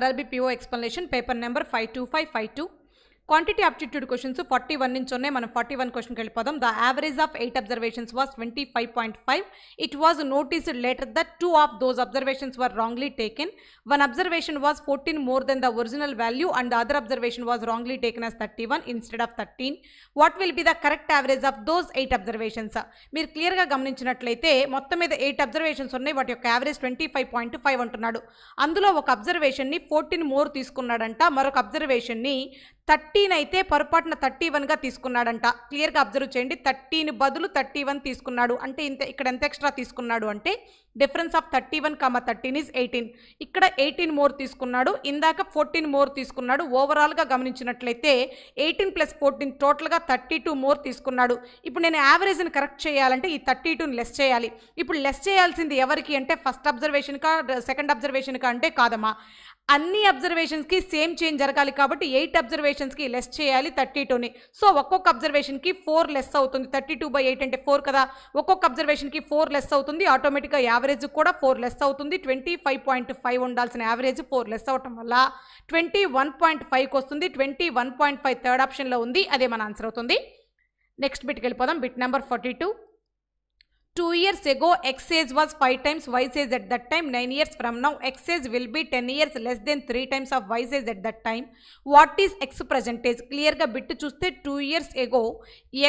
PO explanation paper number 52552 quantity aptitude questions forty one నుంచి ఉన్నాయి మనం ఫార్టీ వన్ క్వశ్చన్కి వెళ్ళిపోదాం the average of eight observations was twenty five point five it was noticed later that two of those observations were wrongly taken one observation was fourteen more than the original value and the other observation was wrongly taken as thirty one instead of thirteen what will be the correct average of those eight observations మీరు క్లియర్గా గమనించినట్లయితే మొత్తం మీద eight observations ఉన్నాయి వాటి యొక్క average twenty five point five అంటున్నాడు అందులో ఒక అబ్జర్వేషన్ని ఫోర్టీన్ మోర్ తీసుకున్నాడంట మరొక అబ్జర్వేషన్ని థర్టీన్ అయితే పొరపాటున థర్టీ వన్గా తీసుకున్నాడంట క్లియర్గా అబ్జర్వ్ చేయండి థర్టీన్ బదులు థర్టీ వన్ తీసుకున్నాడు అంటే ఇంత ఇక్కడ ఎంత ఎక్స్ట్రా తీసుకున్నాడు అంటే difference of thirty one comma thirteen is eighteen ఇక్కడ ఎయిటీన్ మోర్ తీసుకున్నాడు ఇందాక ఫోర్టీన్ మోర్ తీసుకున్నాడు ఓవరాల్గా గమనించినట్లయితే ఎయిటీన్ ప్లస్ ఫోర్టీన్ టోటల్గా థర్టీ టూ మోర్ తీసుకున్నాడు ఇప్పుడు నేను యావరేజ్ని కరెక్ట్ చేయాలంటే ఈ థర్టీ టూని లెస్ చేయాలి ఇప్పుడు లెస్ చేయాల్సింది ఎవరికి అంటే ఫస్ట్ అబ్జర్వేషన్కా సెకండ్ అబ్జర్వేషన్కా అంటే కాదమ్మా అన్ని అబ్జర్వేషన్స్కి సేమ్ చేంజ్ జరగాలి కాబట్టి ఎయిట్ అబ్జర్వేషన్స్కి లెస్ చేయాలి థర్టీ టూని సో ఒక్కొక్క అబ్జర్వేషన్కి ఫోర్ లెస్ అవుతుంది థర్టీ టూ బై ఎయిట్ అంటే ఫోర్ కదా ఒక్కొక్క అబ్జర్వేషన్కి ఫోర్ లెస్ అవుతుంది ఆటోమేటిక్గా యావరేజ్ కూడా ఫోర్ లెస్ అవుతుంది ట్వంటీ ఫైవ్ పాయింట్ ఫైవ్ ఉండాల్సిన యావరేజ్ ఫోర్ లెస్ అవటం వల్ల ట్వంటీ వన్ పాయింట్ ఫైవ్కి వస్తుంది twenty one point five third ఆప్షన్లో ఉంది అదే మన ఆన్సర్ అవుతుంది నెక్స్ట్ బిట్కి వెళ్ళిపోదాం bit number forty two two years ago excise was five times y's age at that time nine years from now x's age will be ten years less than three times of y's age at that time what is x present age క్లియర్గా bit చూస్తే two years ago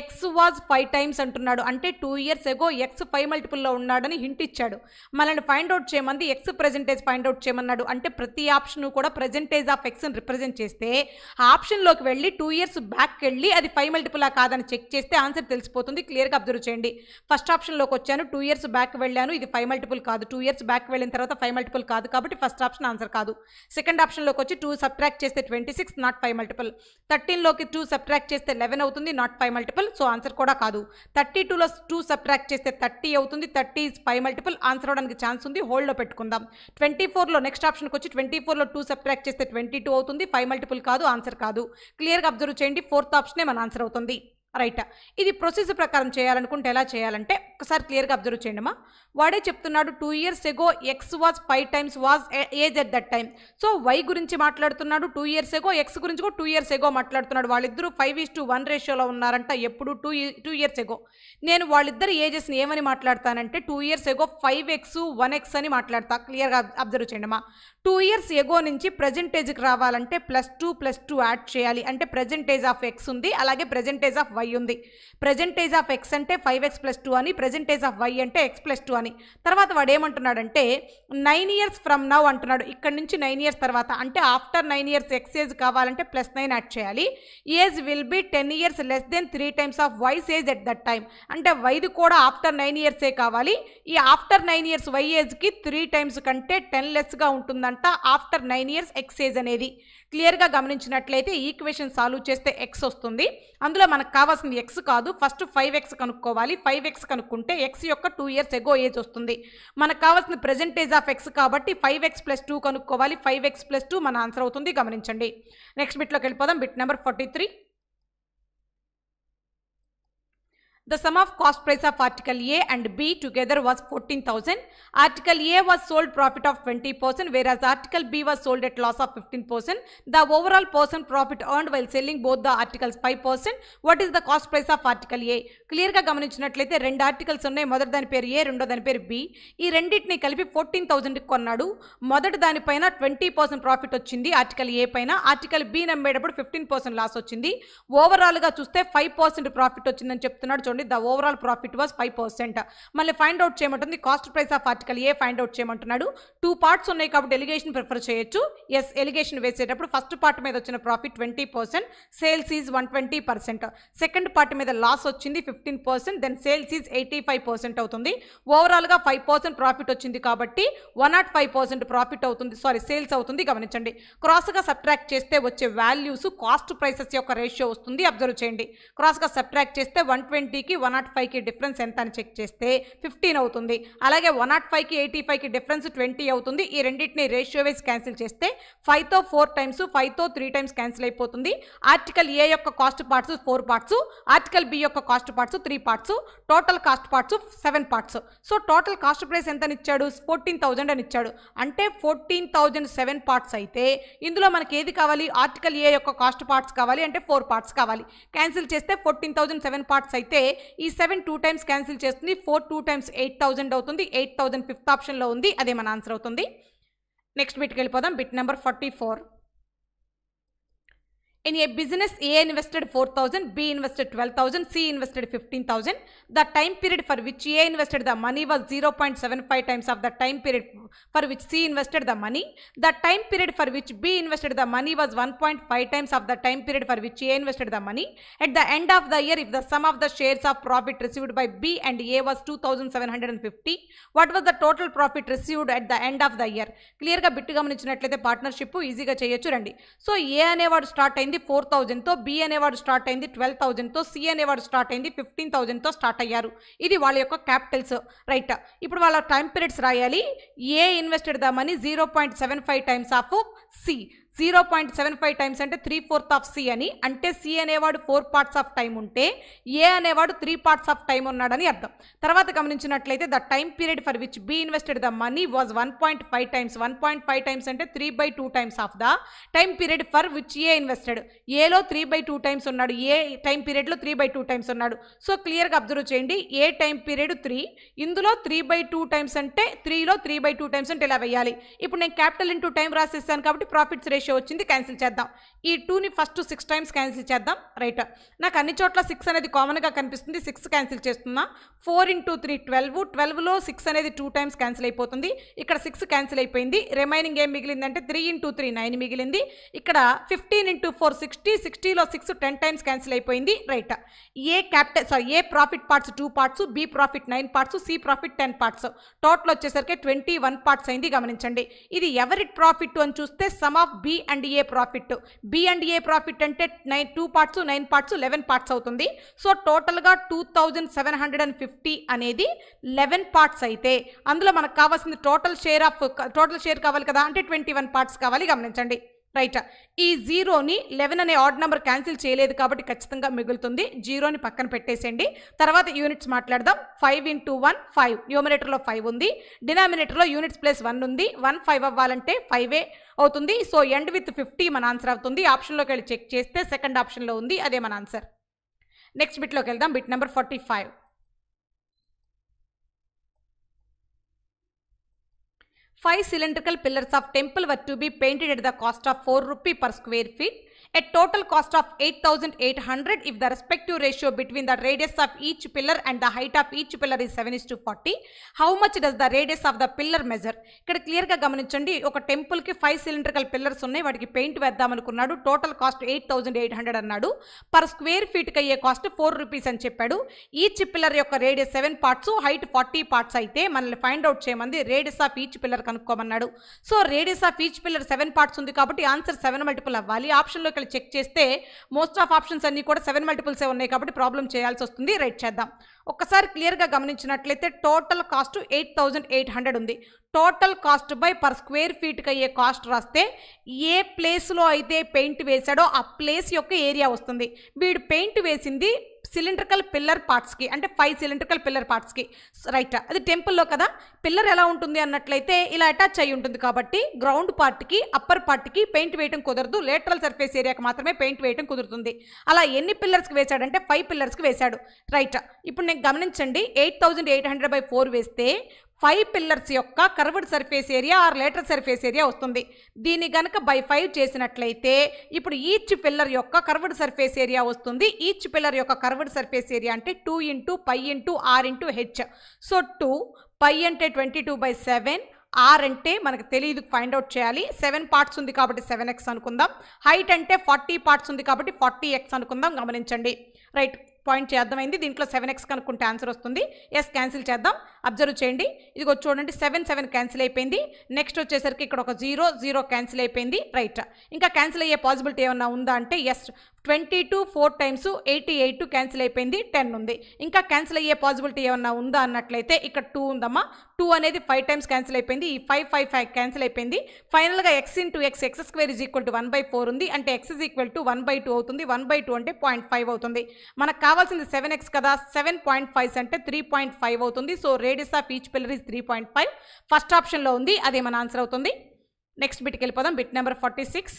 x was five times అంటున్నాడు అంటే two years ago x five మల్టిపుల్లో ఉన్నాడని hint ఇచ్చాడు మనల్ని find out చేయమంది x present age find out చేయమన్నాడు అంటే ప్రతి ఆప్షన్ కూడా ప్రజెంటేజ్ ఆఫ్ ఎక్స్ని రిప్రజెంట్ చేస్తే ఆప్షన్లోకి వెళ్ళి టూ ఇయర్స్ బ్యాక్ వెళ్ళి అది ఫైవ్ మల్టిపులా కాదని చెక్ చేస్తే ఆన్సర్ తెలిసిపోతుంది క్లియర్గా అబ్జర్వ్ చేయండి ఫస్ట్ ఆప్షన్లోకి వచ్చాను టూ ఇయర్స్ బ్యాక్ వెళ్ళాను ఇది ఫైవ్ మల్టిపుల్ కాదు టూ ఇయర్స్ బ్యాక్ వెళ్ళిన తర్వాత ఫైవ్ మల్టిపుల్ కాదు కాబట్టి ఫస్ట్ ఆప్షన్ ఆన్సర్ కాదు సెకండ్ ఆప్షన్లోకి వచ్చి టూ సబ్ట్రాక్ట్ చేస్తే twenty six not five multiple థర్టీన్లోకి టూ సబ్ట్రాక్ట్ చేస్తే లెవెన్ అవుతుంది not five multiple so answer కూడా కాదు థర్టీ టూలో టూ సబ్ట్రాక్ట్ చేస్తే థర్టీ అవుతుంది థర్టీ ఫైవ్ మల్టిపుల్ ఆన్సర్ అవడానికి ఛాన్స్ ఉంది హోల్డ్లో పెట్టుకుందాం ట్వంటీ ఫోర్లో నెక్స్ట్ ఆప్షన్కి వచ్చి ట్వంటీ ఫోర్లో టూ సబ్ట్రాక్ట్ చేస్తే ట్వంటీ టూ అవుతుంది ఫైవ్ మల్టిపుల్ కాదు ఆన్సర్ కాదు క్లియర్గా అబ్జర్వ్ చేయండి ఫోర్త్ ఆప్షనే మన ఆన్సర్ అవుతుంది రైట్ ఇది ప్రొసెస్ ప్రకారం చేయాలనుకుంటే ఎలా చేయాలంటే ఒకసారి క్లియర్గా అబ్జర్వ్ చేయండి అమ్మా వాడే చెప్తున్నాడు two years ago x was five times was age at that time so y గురించి మాట్లాడుతున్నాడు టూ ఇయర్స్ ఎగో ఎక్స్ గురించి కూడా టూ ఇయర్స్ ఎగో మాట్లాడుతున్నాడు వాళ్ళిద్దరూ ఫైవ్ ఈస్ టు వన్ రేషియోలో ఉన్నారంట ఎప్పుడు టూ టూ ఇయర్స్ ఎగో నేను వాళ్ళిద్దరు ఏజెస్ని ఏమని మాట్లాడతానంటే two years ago five x one x అని మాట్లాడతా క్లియర్గా అబ్జర్వ్ చేయండి అమ్మా టూ ఇయర్స్ ఎగో నుంచి ప్రజెంటేజ్కి రావాలంటే plus two plus two add చేయాలి అంటే ప్రజెంటేజ్ ఆఫ్ ఎక్స్ ఉంది అలాగే ప్రజెంటేజ్ ఆఫ్ వై ఉంది ప్రజెంటేజ్ ఆఫ్ ఎక్స్ అంటే ఫైవ్ ఎక్స్ ప్లస్ టూ అని ప్రజెంటేజ్ ఆఫ్ వై అంటే ఎక్స్ ప్లస్ టూ అని తర్వాత వాడు ఏమంటున్నాడంటే నైన్ ఇయర్స్ ఫ్రమ్ నౌ అంటున్నాడు ఇక్కడ నుంచి నైన్ ఇయర్స్ తర్వాత అంటే after nine years x age కావాలంటే ప్లస్ నైన్ యాడ్ చేయాలి age will be ten years less than three times of y's age at that time అంటే వైది కూడా ఆఫ్టర్ నైన్ ఇయర్సే కావాలి ఈ ఆఫ్టర్ నైన్ ఇయర్స్ వై ఏజ్కి త్రీ టైమ్స్ కంటే టెన్ లెస్గా ఉంటుందంట after nine years x age అనేది క్లియర్గా గమనించినట్లయితే ఈక్వేషన్ సాల్వ్ చేస్తే ఎక్స్ వస్తుంది అందులో మనకు కావాల్సింది ఎక్స్ కాదు ఫస్ట్ ఫైవ్ ఎక్స్ కనుక్కోవాలి ఫైవ్ ఎక్స్ కనుక్కుంటే ఎక్స్ యొక్క టూ ఇయర్స్ ఎగో ఏజ్ వస్తుంది మనకు కావాల్సిన ప్రెజెంటేజ్ ఆఫ్ ఎక్స్ కాబట్టి ఫైవ్ ఎక్స్ ప్లస్ టూ కనుక్కోవాలి ఫైవ్ ఎక్స్ ప్లస్ టూ మన ఆన్సర్ అవుతుంది గమనించండి నెక్స్ట్ బిట్లోకి వెళ్ళిపోదాం bit number forty three The sum of cost price of Article A and B together was 14,000. Article A was sold profit of 20% whereas Article B was sold at loss of 15%. The overall person profit earned while selling both the articles 5%. What is the cost price of Article A? Clear గమనించినట్లయితే రెండు rendu articles unnai దాని dani peru A rendu dani peru B. Ee renditni kalipi 14,000 ki konnadu. Modati dani paina 20% profit article article A paina. Article B nammedappudu 15% loss వచ్చింది Overall ga chuste 5% profit వచ్చిందని cheptunnadu. ఉంటుంది the overall profit was five percent మళ్ళీ find out చేయమంటుంది cost price of article A find out చేయమంటున్నాడు two parts ఉన్నాయి కాబట్టి alligation prefer చేయొచ్చు yes alligation వేసేటప్పుడు ఫస్ట్ పార్ట్ మీద వచ్చిన profit twenty percent sales is one twenty percent second part మీద లాస్ వచ్చింది fifteen percent then sales is eighty five percent అవుతుంది ఓవరాల్గా ఫైవ్ పర్సెంట్ ప్రాఫిట్ వచ్చింది కాబట్టి one not five percent profit అవుతుంది సారీ సేల్స్ అవుతుంది గమనించండి క్రాస్గా సబ్ట్రాక్ట్ చేస్తే వచ్చే వాల్యూస్ కాస్ట్ ప్రైసెస్ యొక్క రేషియో వస్తుంది అబ్జర్వ్ చేయండి క్రాస్గా సబ్ట్రాక్ట్ చేస్తే వన్ ఎయిటీకి వన్ నాట్ ఫైవ్కి డిఫరెన్స్ ఎంత అని చెక్ చేస్తే ఫిఫ్టీన్ అవుతుంది అలాగే వన్ నాట్ ఫైవ్కి ఎయిటీ ఫైవ్కి డిఫరెన్స్ ట్వంటీ అవుతుంది ఈ రెండింటిని రేషియో వైజ్ క్యాన్సిల్ చేస్తే ఫైవ్తో ఫోర్ టైమ్స్ ఫైవ్తో త్రీ టైమ్స్ క్యాన్సిల్ అయిపోతుంది ఆర్టికల్ ఏ యొక్క cost parts four parts article B యొక్క cost parts three parts total cost parts seven parts so total cost price ఎంత ఇచ్చాడు ఫోర్టీన్ థౌజండ్ అని ఇచ్చాడు అంటే ఫోర్టీన్ థౌజండ్ సెవెన్ పార్ట్స్ అయితే ఇందులో మనకి ఏది కావాలి ఆర్టికల్ ఏ యొక్క కాస్ట్ పార్ట్స్ కావాలి అంటే ఫోర్ పార్ట్స్ కావాలి క్యాన్సిల్ చేస్తే ఫోర్టీన్ థౌజండ్ సెవెన్ పార్ట్స్ అయితే ఈ సెవెన్ టూ టైమ్స్ క్యాన్సిల్ చేస్తుంది four two times eight thousand అవుతుంది ఎయిట్ థౌసండ్ ఫిఫ్త్ ఆప్షన్లో ఉంది అదే మన ఆన్సర్ అవుతుంది నెక్స్ట్ బిట్కి వెళ్ళిపోదాం bit number forty four in a business A invested 4000, B invested 12000, C invested 15000. The time period for which A invested the money was 0.75 times of the time period for which C invested the money. The time period for which B invested the money was 1.5 times of the time period for which A invested the money. At the end of the year, if the sum of the shares of profit received by B and A was 2750, what was the total profit received at the end of the year? క్లియర్గా bit easy partnership ఈజీగా చేయొచ్చు రండి so A అనేవాడు start అయింది అయింది four థౌజండ్తో B అనేవాడు start అయింది ట్వెల్వ్ థౌజండ్తో సి అనేవాడు స్టార్ట్ అయింది ఫిఫ్టీన్ థౌజండ్తో స్టార్ట్ అయ్యారు ఇది వాళ్ళ యొక్క క్యాపిటల్స్ రైట్ ఇప్పుడు వాళ్ళ టైం పీరియడ్స్ రాయాలి A invested the money zero point seven five times of C zero point seven five times అంటే త్రీ ఫోర్త్ ఆఫ్ సి అని అంటే సి అనేవాడు ఫోర్ పార్ట్స్ ఆఫ్ టైం ఉంటే ఏ అనేవాడు త్రీ పార్ట్స్ ఆఫ్ టైం ఉన్నాడని అర్థం తర్వాత గమనించినట్లయితే the time period for which B invested the money was one point five times one point five times అంటే three by two times of the time period for which A invested ఏలో three by two times ఉన్నాడు A time పీరియడ్లో three by two times ఉన్నాడు so క్లియర్గా observe చేయండి A time period three ఇందులో three by two times అంటే త్రీలో three by two times అంటే ఇలా వేయాలి ఇప్పుడు నేను క్యాపిటల్ ఇంటూ టైం రాసిస్తాను కాబట్టి ప్రాఫిట్స్ రేషియో రేషియో వచ్చింది క్యాన్సిల్ చేద్దాం ఈ టూని ఫస్ట్ సిక్స్ టైమ్స్ క్యాన్సిల్ చేద్దాం రైట్ నాకు అన్ని చోట్ల సిక్స్ అనేది కామన్గా కనిపిస్తుంది సిక్స్ క్యాన్సిల్ చేస్తున్నా ఫోర్ ఇంటూ త్రీ ట్వెల్వ్ ట్వెల్వ్లో సిక్స్ అనేది టూ టైమ్స్ క్యాన్సిల్ అయిపోతుంది ఇక్కడ సిక్స్ క్యాన్సిల్ అయిపోయింది రిమైనింగ్ ఏం మిగిలిందంటే త్రీ ఇంటూ త్రీ నైన్ మిగిలింది ఇక్కడ ఫిఫ్టీన్ ఇంటూ ఫోర్ సిక్స్టీ సిక్స్టీలో సిక్స్ టెన్ టైమ్స్ క్యాన్సిల్ అయిపోయింది right A capital sorry A profit parts two parts B profit nine parts C profit ten parts total వచ్చేసరికి twenty one parts అయింది గమనించండి ఇది ఎవరి profit అని చూస్తే sum of B B and A profit B and A profit అంటే nine two parts nine parts eleven parts అవుతుంది so టోటల్గా two thousand seven hundred and fifty అనేది లెవెన్ పార్ట్స్ అయితే అందులో మనకు కావాల్సింది total share of total share కావాలి కదా అంటే ట్వంటీ వన్ పార్ట్స్ కావాలి గమనించండి రైట్ ఈ జీరోని లెవెన్ అనే ఆర్డ్ నెంబర్ క్యాన్సిల్ చేయలేదు కాబట్టి ఖచ్చితంగా మిగులుతుంది జీరోని పక్కన పెట్టేసేయండి తర్వాత యూనిట్స్ మాట్లాడదాం ఫైవ్ ఇంటూ వన్ ఫైవ్ న్యూమినేటర్లో ఫైవ్ ఉంది డినామినేటర్లో యూనిట్స్ ప్లస్ వన్ ఉంది వన్ ఫైవ్ అవ్వాలంటే ఫైవే అవుతుంది సో ఎండ్ విత్ ఫిఫ్టీ మన ఆన్సర్ అవుతుంది ఆప్షన్లోకి వెళ్ళి చెక్ చేస్తే సెకండ్ ఆప్షన్లో ఉంది అదే మన ఆన్సర్ నెక్స్ట్ బిట్లోకి వెళ్దాం bit number forty five five cylindrical pillars of temple were to be painted at the cost of 4 rupee per square feet a total cost of 8800 if the respective ratio between the radius of each pillar and the height of each pillar is 7 is to 40 how much does the radius of the pillar measure ఇక్కడ క్లియర్గా గమనించండి ఒక టెంపుల్కి five cylindrical pillars ఉన్నాయి వాటికి paint వేద్దాం అనుకున్నాడు total cost eight thousand eight hundred అన్నాడు పర్ స్క్వేర్ ఫీట్కి అయ్యే కాస్ట్ ఫోర్ రూపీస్ అని చెప్పాడు ఈచ్ పిల్లర్ యొక్క radius seven parts height forty parts అయితే మనల్ని ఫైండ్ అవుట్ చేయమంది రేడియస్ ఆఫ్ ఈచ్ పిల్లర్ కనుక్కోమన్నాడు so radius of each pillar seven parts ఉంది కాబట్టి ఆన్సర్ సెవెన్ మల్టిపుల్ అవ్వాలి ఆప్షన్లో కనుక చెక్ చేస్తే మోస్ట్ ఆఫ్ ఆప్షన్స్ అన్నీ కూడా సెవెన్ మల్టిపుల్సే ఉన్నాయి కాబట్టి ప్రాబ్లం చేయాల్సి వస్తుంది రైట్ చేద్దాం ఒక్కసారి క్లియర్గా గమనించినట్లయితే total cost eight thousand eight hundred ఉంది total cost by per square ఫీట్కి అయ్యే కాస్ట్ రాస్తే ఏ ప్లేస్లో అయితే పెయింట్ వేశాడో ఆ ప్లేస్ యొక్క ఏరియా వస్తుంది వీడు పెయింట్ వేసింది సిలిండ్రికల్ పిల్లర్ పార్ట్స్కి అంటే ఫైవ్ సిలిండ్రికల్ పిల్లర్ పార్ట్స్కి రైట్ అది టెంపుల్లో కదా పిల్లర్ ఎలా ఉంటుంది అన్నట్లయితే ఇలా అటాచ్ అయి ఉంటుంది కాబట్టి గ్రౌండ్ పార్ట్కి అప్పర్ పార్ట్కి పెయింట్ వేయడం కుదరదు లేటరల్ సర్ఫేస్ ఏరియాకి మాత్రమే పెయింట్ వేయడం కుదురుతుంది అలా ఎన్ని పిల్లర్స్కి వేశాడంటే ఫైవ్ పిల్లర్స్కి వేశాడు రైట్ ఇప్పుడు నేను గమనించండి eight thousand eight hundred by four వేస్తే ఫైవ్ పిల్లర్స్ యొక్క curved surface area or lateral surface area వస్తుంది దీన్ని గనక బై ఫైవ్ చేసినట్లయితే ఇప్పుడు ఈచ్ పిల్లర్ యొక్క కర్వ్డ్ సర్ఫేస్ ఏరియా వస్తుంది ఈచ్ పిల్లర్ యొక్క కర్వ్డ్ సర్ఫేస్ ఏరియా అంటే two into pi into r into h so two pi అంటే twenty two by seven r అంటే మనకు తెలియదు ఫైండ్ అవుట్ చేయాలి సెవెన్ పార్ట్స్ ఉంది కాబట్టి సెవెన్ ఎక్స్ అనుకుందాం హైట్ అంటే ఫార్టీ పార్ట్స్ ఉంది కాబట్టి ఫార్టీ ఎక్స్ అనుకుందాం గమనించండి రైట్ పాయింట్ చేద్దామైంది దీంట్లో సెవెన్ ఎక్స్ కనుక్కుంటే ఆన్సర్ వస్తుంది ఎస్ క్యాన్సిల్ చేద్దాం అబ్జర్వ్ చేయండి ఇదిగో చూడండి సెవెన్ సెవెన్ క్యాన్సిల్ అయిపోయింది నెక్స్ట్ వచ్చేసరికి ఇక్కడ ఒక జీరో జీరో క్యాన్సిల్ అయిపోయింది రైట్ ఇంకా క్యాన్సిల్ అయ్యే పాసిబిలిటీ ఏమన్నా ఉందా అంటే yes twenty two four times eighty eight cancel అయిపోయింది టెన్ ఉంది ఇంకా క్యాన్సిల్ అయ్యే పాసిబిలిటీ ఏమన్నా ఉందా అన్నట్లయితే ఇక్కడ టూ ఉందమ్మా టూ అనేది ఫైవ్ టైమ్స్ క్యాన్సిల్ అయిపోయింది ఈ ఫైవ్ ఫైవ్ ఫైవ్ క్యాన్సిల్ అయిపోయింది ఫైనల్గా x two x x square is equal to one by four ఉంది అంటే x is equal to one by two అవుతుంది వన్ బై టూ అంటే పాయింట్ ఫైవ్ అవుతుంది మనకు కావాల్సింది సెవెన్ ఎక్స్ కదా సెవెన్ పాయింట్ ఫైవ్ అంటే త్రీ పాయింట్ ఫైవ్ అవుతుంది so rate radius of each pillar is three point five first ఆప్షన్లో ఉంది అదే మన ఆన్సర్ అవుతుంది నెక్స్ట్ బిట్కి వెళ్ళిపోదాం bit number forty six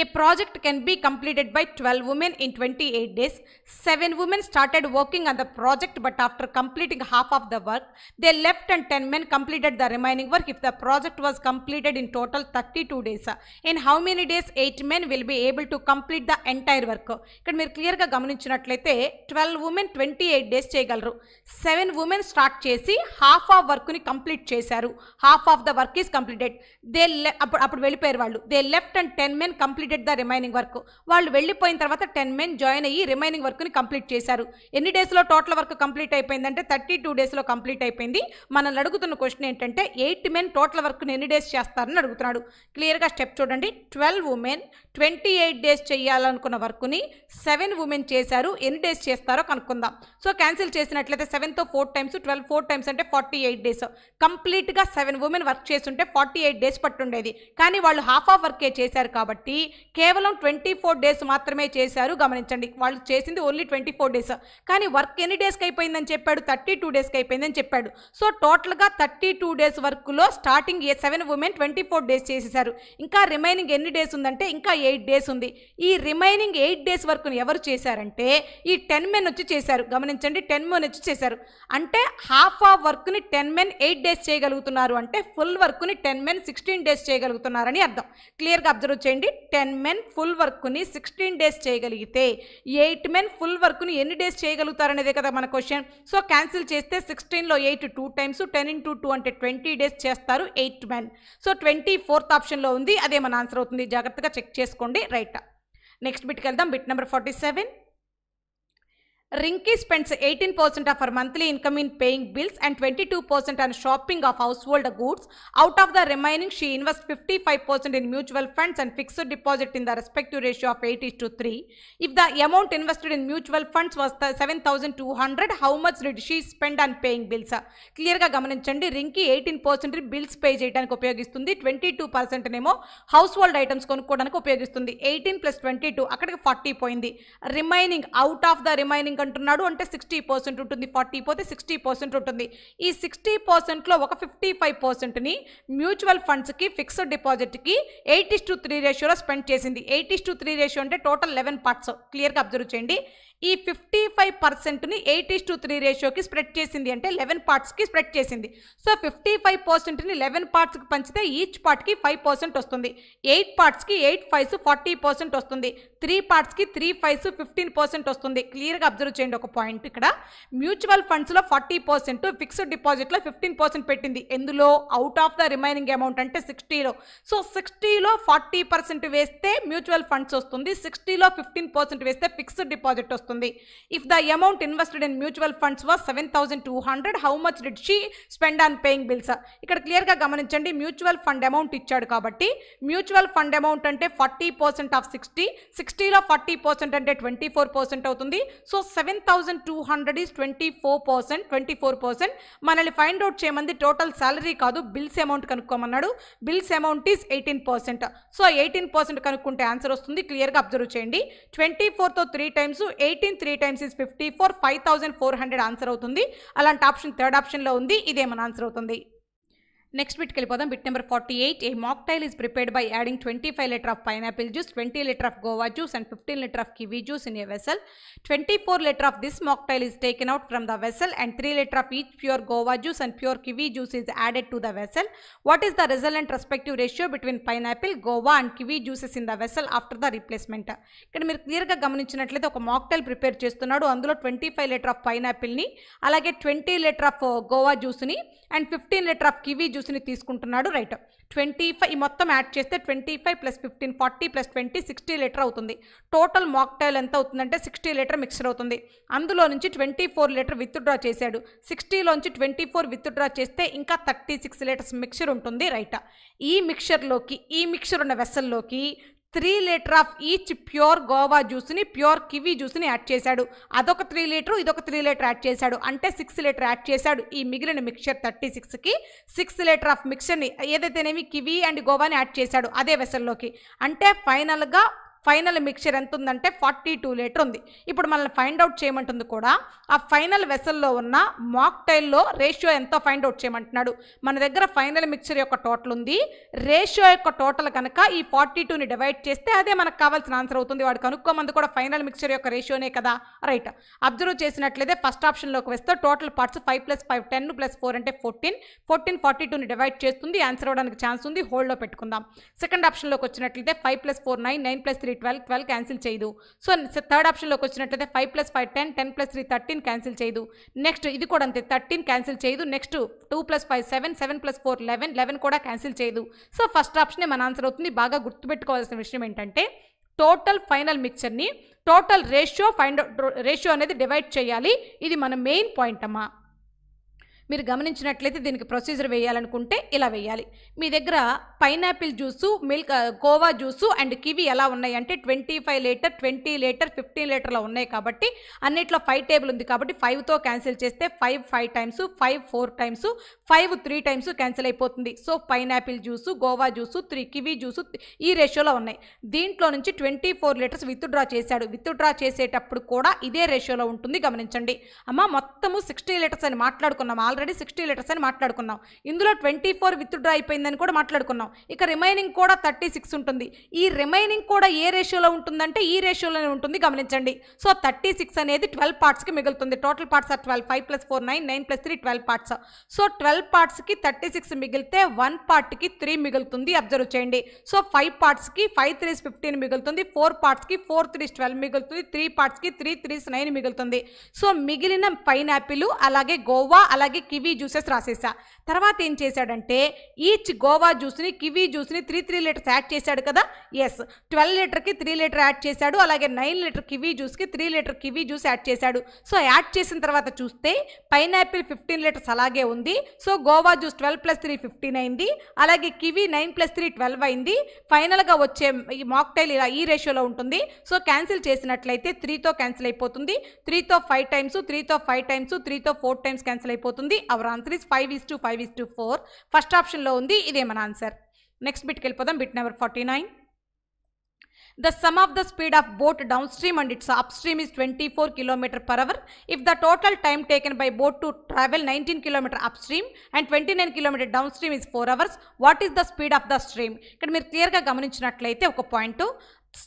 A project can be completed by twelve women in twenty eight days seven women started working on the project but after completing half of the work they left and ten men completed the remaining work if the project was completed in total thirty two days in how many days eight men will be able to complete the entire work ఇక్కడ మీరు క్లియర్గా గమనించినట్లయితే twelve women twenty eight days చేయగలరు seven women start చేసి half of వర్క్ని complete చేశారు half of the work is completed they అప్పుడు అప్పుడు వెళ్ళిపోయారు వాళ్ళు they left and ten men complete completed the remaining work వాళ్ళు వెళ్ళిపోయిన తర్వాత టెన్ మెన్ జాయిన్ అయ్యి రిమైనింగ్ వర్క్ని కంప్లీట్ చేశారు ఎన్ని డేస్లో టోటల్ వర్క్ కంప్లీట్ అయిపోయిందంటే థర్టీ టూ డేస్లో కంప్లీట్ అయిపోయింది మనం అడుగుతున్న క్వశ్చన్ ఏంటంటే ఎయిట్ మెన్ టోటల్ వర్క్ని ఎన్ని డేస్ చేస్తారని అడుగుతున్నాడు క్లియర్గా స్టెప్ చూడండి twelve women twenty eight days చేయాలనుకున్న వర్క్ని సెవెన్ ఉమెన్ చేశారు ఎన్ని డేస్ చేస్తారో కనుక్కుందాం సో క్యాన్సిల్ చేసినట్లయితే సెవెన్తో four times twelve four times అంటే ఫార్టీ ఎయిట్ డేస్ కంప్లీట్గా సెవెన్ ఉమెన్ వర్క్ చేస్తుంటే ఫార్టీ ఎయిట్ డేస్ పట్టుండేది కానీ వాళ్ళు హాఫ్ ఆఫ్ వర్కే చేశారు కాబట్టి కేవలం ట్వంటీ ఫోర్ డేస్ మాత్రమే చేశారు గమనించండి వాళ్ళు చేసింది ఓన్లీ ట్వంటీ ఫోర్ డేస్ కానీ వర్క్ ఎన్ని డేస్కి అయిపోయిందని చెప్పాడు థర్టీ టూ డేస్కి అయిపోయిందని చెప్పాడు సో టోటల్గా థర్టీ టూ డేస్ వర్క్లో starting a seven women twenty four days చేసేసారు ఇంకా రిమైనింగ్ ఎన్ని డేస్ ఉందంటే ఇంకా ఎయిట్ డేస్ ఉంది ఈ రిమైనింగ్ ఎయిట్ డేస్ వర్క్ను ఎవరు చేశారంటే ఈ టెన్ మెన్ వచ్చి చేశారు గమనించండి టెన్ మెన్ వచ్చి చేశారు అంటే హాఫ్ ఆఫ్ వర్క్ని టెన్ మెన్ ఎయిట్ డేస్ చేయగలుగుతున్నారు అంటే ఫుల్ వర్క్ని టెన్ మెన్ సిక్స్టీన్ డేస్ చేయగలుగుతున్నారని అర్థం క్లియర్గా అబ్జర్వ్ చేయండి టెన్ టెన్ మెన్ ఫుల్ వర్క్ని సిక్స్టీన్ డేస్ చేయగలిగితే ఎయిట్ మెన్ ఫుల్ వర్క్ని ఎన్ని డేస్ చేయగలుగుతారనేదే కదా మన క్వశ్చన్ సో క్యాన్సిల్ చేస్తే సిక్స్టీన్లో eight two times ten into two అంటే ట్వంటీ డేస్ చేస్తారు eight men so twenty fourth ఆప్షన్లో ఉంది అదే మన ఆన్సర్ అవుతుంది జాగ్రత్తగా చెక్ చేసుకోండి రైట్ నెక్స్ట్ బిట్కి వెళ్దాం bit number forty seven Rinki spends 18% of her monthly income in paying bills and 22% on shopping of household goods. Out of the remaining, she invests 55% in mutual funds and fixed deposit in the respective ratio of 8 to 3. If the amount invested in mutual funds was 7,200, how much did she spend on paying bills? క్లియర్గా గమనించండి Rinki eighteen percent bills pay చేయడానికి ఉపయోగిస్తుంది twenty two percent ఏమో household items కొనుక్కోవడానికి ఉపయోగిస్తుంది eighteen plus twenty two అక్కడికి forty పోయింది remaining out of the remaining అంటున్నాడు అంటే సిక్స్టీ పర్సెంట్ ఉంటుంది ఫార్టీ పోతే సిక్స్టీ పర్సెంట్ ఉంటుంది ఈ సిక్స్టీ పర్సెంట్లో ఒక ఫిఫ్టీ ఫైవ్ పర్సెంట్ని మ్యూచువల్ ఫండ్స్కి ఫిక్స్డ్ డిపాజిట్కి ఎయిటీస్ టు త్రీ రేషియోలో స్పెండ్ చేసింది ఎయిటీస్ టు త్రీ రేషియో అంటే టోటల్ లెవెన్ పార్ట్స్ క్లియర్గా అబ్జర్వ్ చేయండి ఈ ఫిఫ్టీ ఫైవ్ పర్సెంట్ని ఎయిటీస్ టు త్రీ రేషియోకి స్ప్రెడ్ చేసింది అంటే లెవెన్ పార్ట్స్కి స్ప్రెడ్ చేసింది సో ఫిఫ్టీ ఫైవ్ పర్సెంట్ని లెవెన్ పార్ట్స్కి పంచితే ఈచ్ పార్ట్కి ఫైవ్ పర్సెంట్ వస్తుంది ఎయిట్ పార్ట్స్కి ఎయిట్ ఫైవ్స్ ఫార్టీ పర్సెంట్ వస్తుంది త్రీ పార్ట్స్కి త్రీ ఫైవ్స్ ఫిఫ్టీన్ పర్సెంట్ వస్తుంది క్లియర్గా అబ్జర్వ్ చేయండి ఒక పాయింట్ ఇక్కడ మ్యూచువల్ ఫండ్స్లో ఫార్టీ పర్సెంట్ ఫిక్స్డ్ డిపాజిట్లో ఫిఫ్టీన్ పర్సెంట్ పెట్టింది ఎందులో out of the remaining amount అంటే సిక్స్టీలో సో సిక్స్టీలో ఫార్టీ పర్సెంట్ వేస్తే మ్యూచువల్ ఫండ్స్ వస్తుంది సిక్స్టీలో ఫిఫ్టీన్ పర్సెంట్ వేస్తే ఫిక్స్డ్ డిపాజిట్ వస్తుంది if the amount invested in mutual funds was seven thousand two hundred how much did she spend on paying bills ఇక్కడ క్లియర్గా గమనించండి మ్యూచువల్ ఫండ్ అమౌంట్ ఇచ్చాడు కాబట్టి మ్యూచువల్ ఫండ్ అమౌంట్ అంటే forty percent of sixty six సిక్స్టీలో forty percent అంటే twenty four percent అవుతుంది so seven thousand two hundred is twenty four percent twenty four percent మనల్ని ఫైండ్ అవుట్ చేయమంది టోటల్ శాలరీ కాదు bills amount కనుక్కోమన్నాడు bills amount is eighteen percent so eighteen percent కనుక్కుంటే answer వస్తుంది క్లియర్గా observe చేయండి twenty ఫోర్తో three times eighteen three times is fifty four five thousand four hundred answer అవుతుంది అలాంటి ఆప్షన్ థర్డ్ ఆప్షన్లో ఉంది ఇదే మన ఆన్సర్ అవుతుంది నెక్స్ట్ బిట్కి వెళ్ళిపోదాం bit number forty eight a mocktail is prepared by adding twenty five litre of pineapple juice twenty litre of guava juice and fifteen litre of kiwi juice in a vessel twenty four litre of this mocktail is taken out from the vessel and three litre of each pure guava juice and pure kiwi juice is added to the vessel what is the and respective ratio between pineapple guava and kiwi juices in the vessel after the replacement ఇక్కడ మీరు క్లియర్గా గమనించినట్లయితే ఒక mocktail prepare చేస్తున్నాడు అందులో twenty five litre of పైనాపిల్ని అలాగే twenty litre of guava జ్యూస్ని and fifteen litre of kiwi juice జ్యూస్ని తీసుకుంటున్నాడు రైట్ ట్వంటీ ఫైవ్ మొత్తం యాడ్ చేస్తే twenty five plus fifteen forty plus twenty sixty litre అవుతుంది టోటల్ మాక్టైల్ ఎంత అవుతుందంటే సిక్స్టీ లీటర్ మిక్సర్ అవుతుంది అందులో నుంచి ట్వంటీ ఫోర్ లీటర్ విత్డ్రా చేశాడు సిక్స్టీలోంచి ట్వంటీ ఫోర్ విత్డ్రా చేస్తే ఇంకా థర్టీ సిక్స్ లీటర్స్ మిక్చర్ ఉంటుంది రైట్ ఈ మిక్చర్లోకి ఈ మిక్చర్ ఉన్న వెసల్లోకి three litre of each pure guava జ్యూస్ని ప్యూర్ కివీ జ్యూస్ని యాడ్ చేశాడు అదొక త్రీ లీటర్ ఇదొక త్రీ లీటర్ యాడ్ చేశాడు అంటే సిక్స్ లీటర్ యాడ్ చేశాడు ఈ మిగిలిన మిక్చర్ థర్టీ సిక్స్కి సిక్స్ లీటర్ ఆఫ్ మిక్చర్ని ఏదైతేనేమి కివీ అండ్ గోవాని యాడ్ చేశాడు అదే వెసల్లోకి అంటే ఫైనల్గా ఫైనల్ మిక్చర్ ఎంత ఉందంటే ఫార్టీ టూ లీటర్ ఉంది ఇప్పుడు మనల్ని ఫైండ్ అవుట్ చేయమంటుంది కూడా ఆ ఫైనల్ వెసల్లో ఉన్న మాక్టైల్లో రేషియో ఎంతో ఫైండ్ అవుట్ చేయమంటున్నాడు మన దగ్గర ఫైనల్ మిక్చర్ యొక్క టోటల్ ఉంది రేషియో యొక్క టోటల్ కనుక ఈ ఫార్టీ టూని డివైడ్ చేస్తే అదే మనకు కావాల్సిన ఆన్సర్ అవుతుంది వాడు కనుక్కోమంది కూడా ఫైనల్ మిక్చర్ యొక్క రేషియోనే కదా రైట్ అబ్జర్వ్ చేసినట్లయితే ఫస్ట్ ఆప్షన్లోకి వస్తే total parts five plus five ten plus four అంటే ఫోర్టీన్ ఫోర్టీన్ ఫార్టీ టూని డివైడ్ చేస్తుంది ఆన్సర్ అవడానికి ఛాన్స్ ఉంది హోల్డ్లో పెట్టుకుందాం సెకండ్ ఆప్షన్లోకి వచ్చినట్లయితే five plus four nine nine plus three three twelve twelve cancel చేయదు సో థర్డ్ ఆప్షన్లోకి వచ్చినట్లయితే five plus five ten ten plus three thirteen cancel చేయదు నెక్స్ట్ ఇది కూడా అంతే థర్టీన్ క్యాన్సిల్ చేయదు next two plus five seven seven plus four eleven eleven కూడా cancel చేయదు సో ఫస్ట్ ఆప్షనే మన ఆన్సర్ అవుతుంది బాగా గుర్తుపెట్టుకోవాల్సిన విషయం ఏంటంటే టోటల్ ఫైనల్ మిక్చర్ని టోటల్ రేషియో ఫైండ్ రేషియో అనేది డివైడ్ చేయాలి ఇది మన మెయిన్ పాయింట్ అమ్మా మీరు గమనించినట్లయితే దీనికి ప్రొసీజర్ వేయాలనుకుంటే ఇలా వేయాలి మీ దగ్గర pineapple juice milk guava juice and kiwi ఎలా ఉన్నాయి అంటే twenty five litre twenty litre fifteen లీటర్లో ఉన్నాయి కాబట్టి అన్నిట్లో ఫైవ్ టేబుల్ ఉంది కాబట్టి ఫైవ్తో క్యాన్సిల్ చేస్తే five five times five four times five three times cancel అయిపోతుంది so pineapple juice guava juice three kiwi juice ఈ రేషియోలో ఉన్నాయి దీంట్లో నుంచి ట్వంటీ ఫోర్ లీటర్స్ విత్డ్రా చేశాడు విత్డ్రా చేసేటప్పుడు కూడా ఇదే రేషియోలో ఉంటుంది గమనించండి అమ్మ మొత్తము సిక్స్టీ లీటర్స్ అని మాట్లాడుకున్నాం ఆల్రెడీ సిక్స్టీ లీటర్స్ అని మాట్లాడుకున్నాం ఇందులో ట్వంటీ ఫోర్ విత్డ్రా అయిపోయిందని కూడా మాట్లాడుకున్నాం ఇక రిమైనింగ్ కూడా థర్టీ సిక్స్ ఉంటుంది ఈ రిమైనింగ్ కూడా ఏ రేషియోలో ఉంటుందంటే ఈ రేషియోలోనే ఉంటుంది గమనించండి సో థర్టీ సిక్స్ అనేది ట్వెల్వ్ పార్ట్స్కి మిగులుతుంది total parts are twelve five plus four nine nine plus three twelve parts so twelve పార్ట్స్కి థర్టీ సిక్స్ మిగిలితే వన్ పార్ట్కి త్రీ మిగులుతుంది అబ్జర్వ్ చేయండి సో ఫైవ్ పార్ట్స్కి ఫైవ్ త్రీస్ ఫిఫ్టీన్ మిగులుతుంది ఫోర్ పార్ట్స్కి ఫోర్ త్రీస్ ట్వెల్వ్ మిగులుతుంది త్రీ పార్ట్స్కి త్రీ త్రీస్ నైన్ మిగులుతుంది సో మిగిలిన పైనాపిల్ అలాగే గోవా అలాగే కివీ జ్యూసెస్ రాసేసా తర్వాత ఏం చేశాడంటే ఈచ్ గోవా జ్యూస్ని కివీ జ్యూస్ని త్రీ త్రీ లీటర్స్ యాడ్ చేశాడు కదా ఎస్ ట్వెల్వ్ లీటర్కి త్రీ లీటర్ యాడ్ చేశాడు అలాగే నైన్ లీటర్ కివీ జ్యూస్కి three litre kiwi juice add చేశాడు సో యాడ్ చేసిన తర్వాత చూస్తే పైనాపిల్ ఫిఫ్టీన్ లీటర్స్ అలాగే ఉంది so guava juice twelve plus three fifteen అయింది అలాగే kiwi nine plus three twelve అయింది ఫైనల్గా వచ్చే ఈ మాక్టైల్ ఇలా ఈ రేషియోలో ఉంటుంది సో క్యాన్సిల్ చేసినట్లయితే త్రీతో క్యాన్సిల్ అయిపోతుంది త్రీతో ఫైవ్ టైమ్స్ త్రీతో ఫైవ్ టైమ్స్ త్రీతో ఫోర్ టైమ్స్ క్యాన్సిల్ అయిపోతుంది ఉంది our answer is five is to five is to four first ఆప్షన్లో ఉంది ఇదే మన ఆన్సర్ నెక్స్ట్ బిట్కి వెళ్ళిపోదాం bit number forty nine the sum of the speed of boat downstream and its upstream is twenty four kilometre per hour if the total time taken by boat to travel nineteen kilometre up stream and twenty nine kilometre downstream is four hours what is the speed of the stream ఇక్కడ మీరు క్లియర్గా గమనించినట్లయితే ఒక point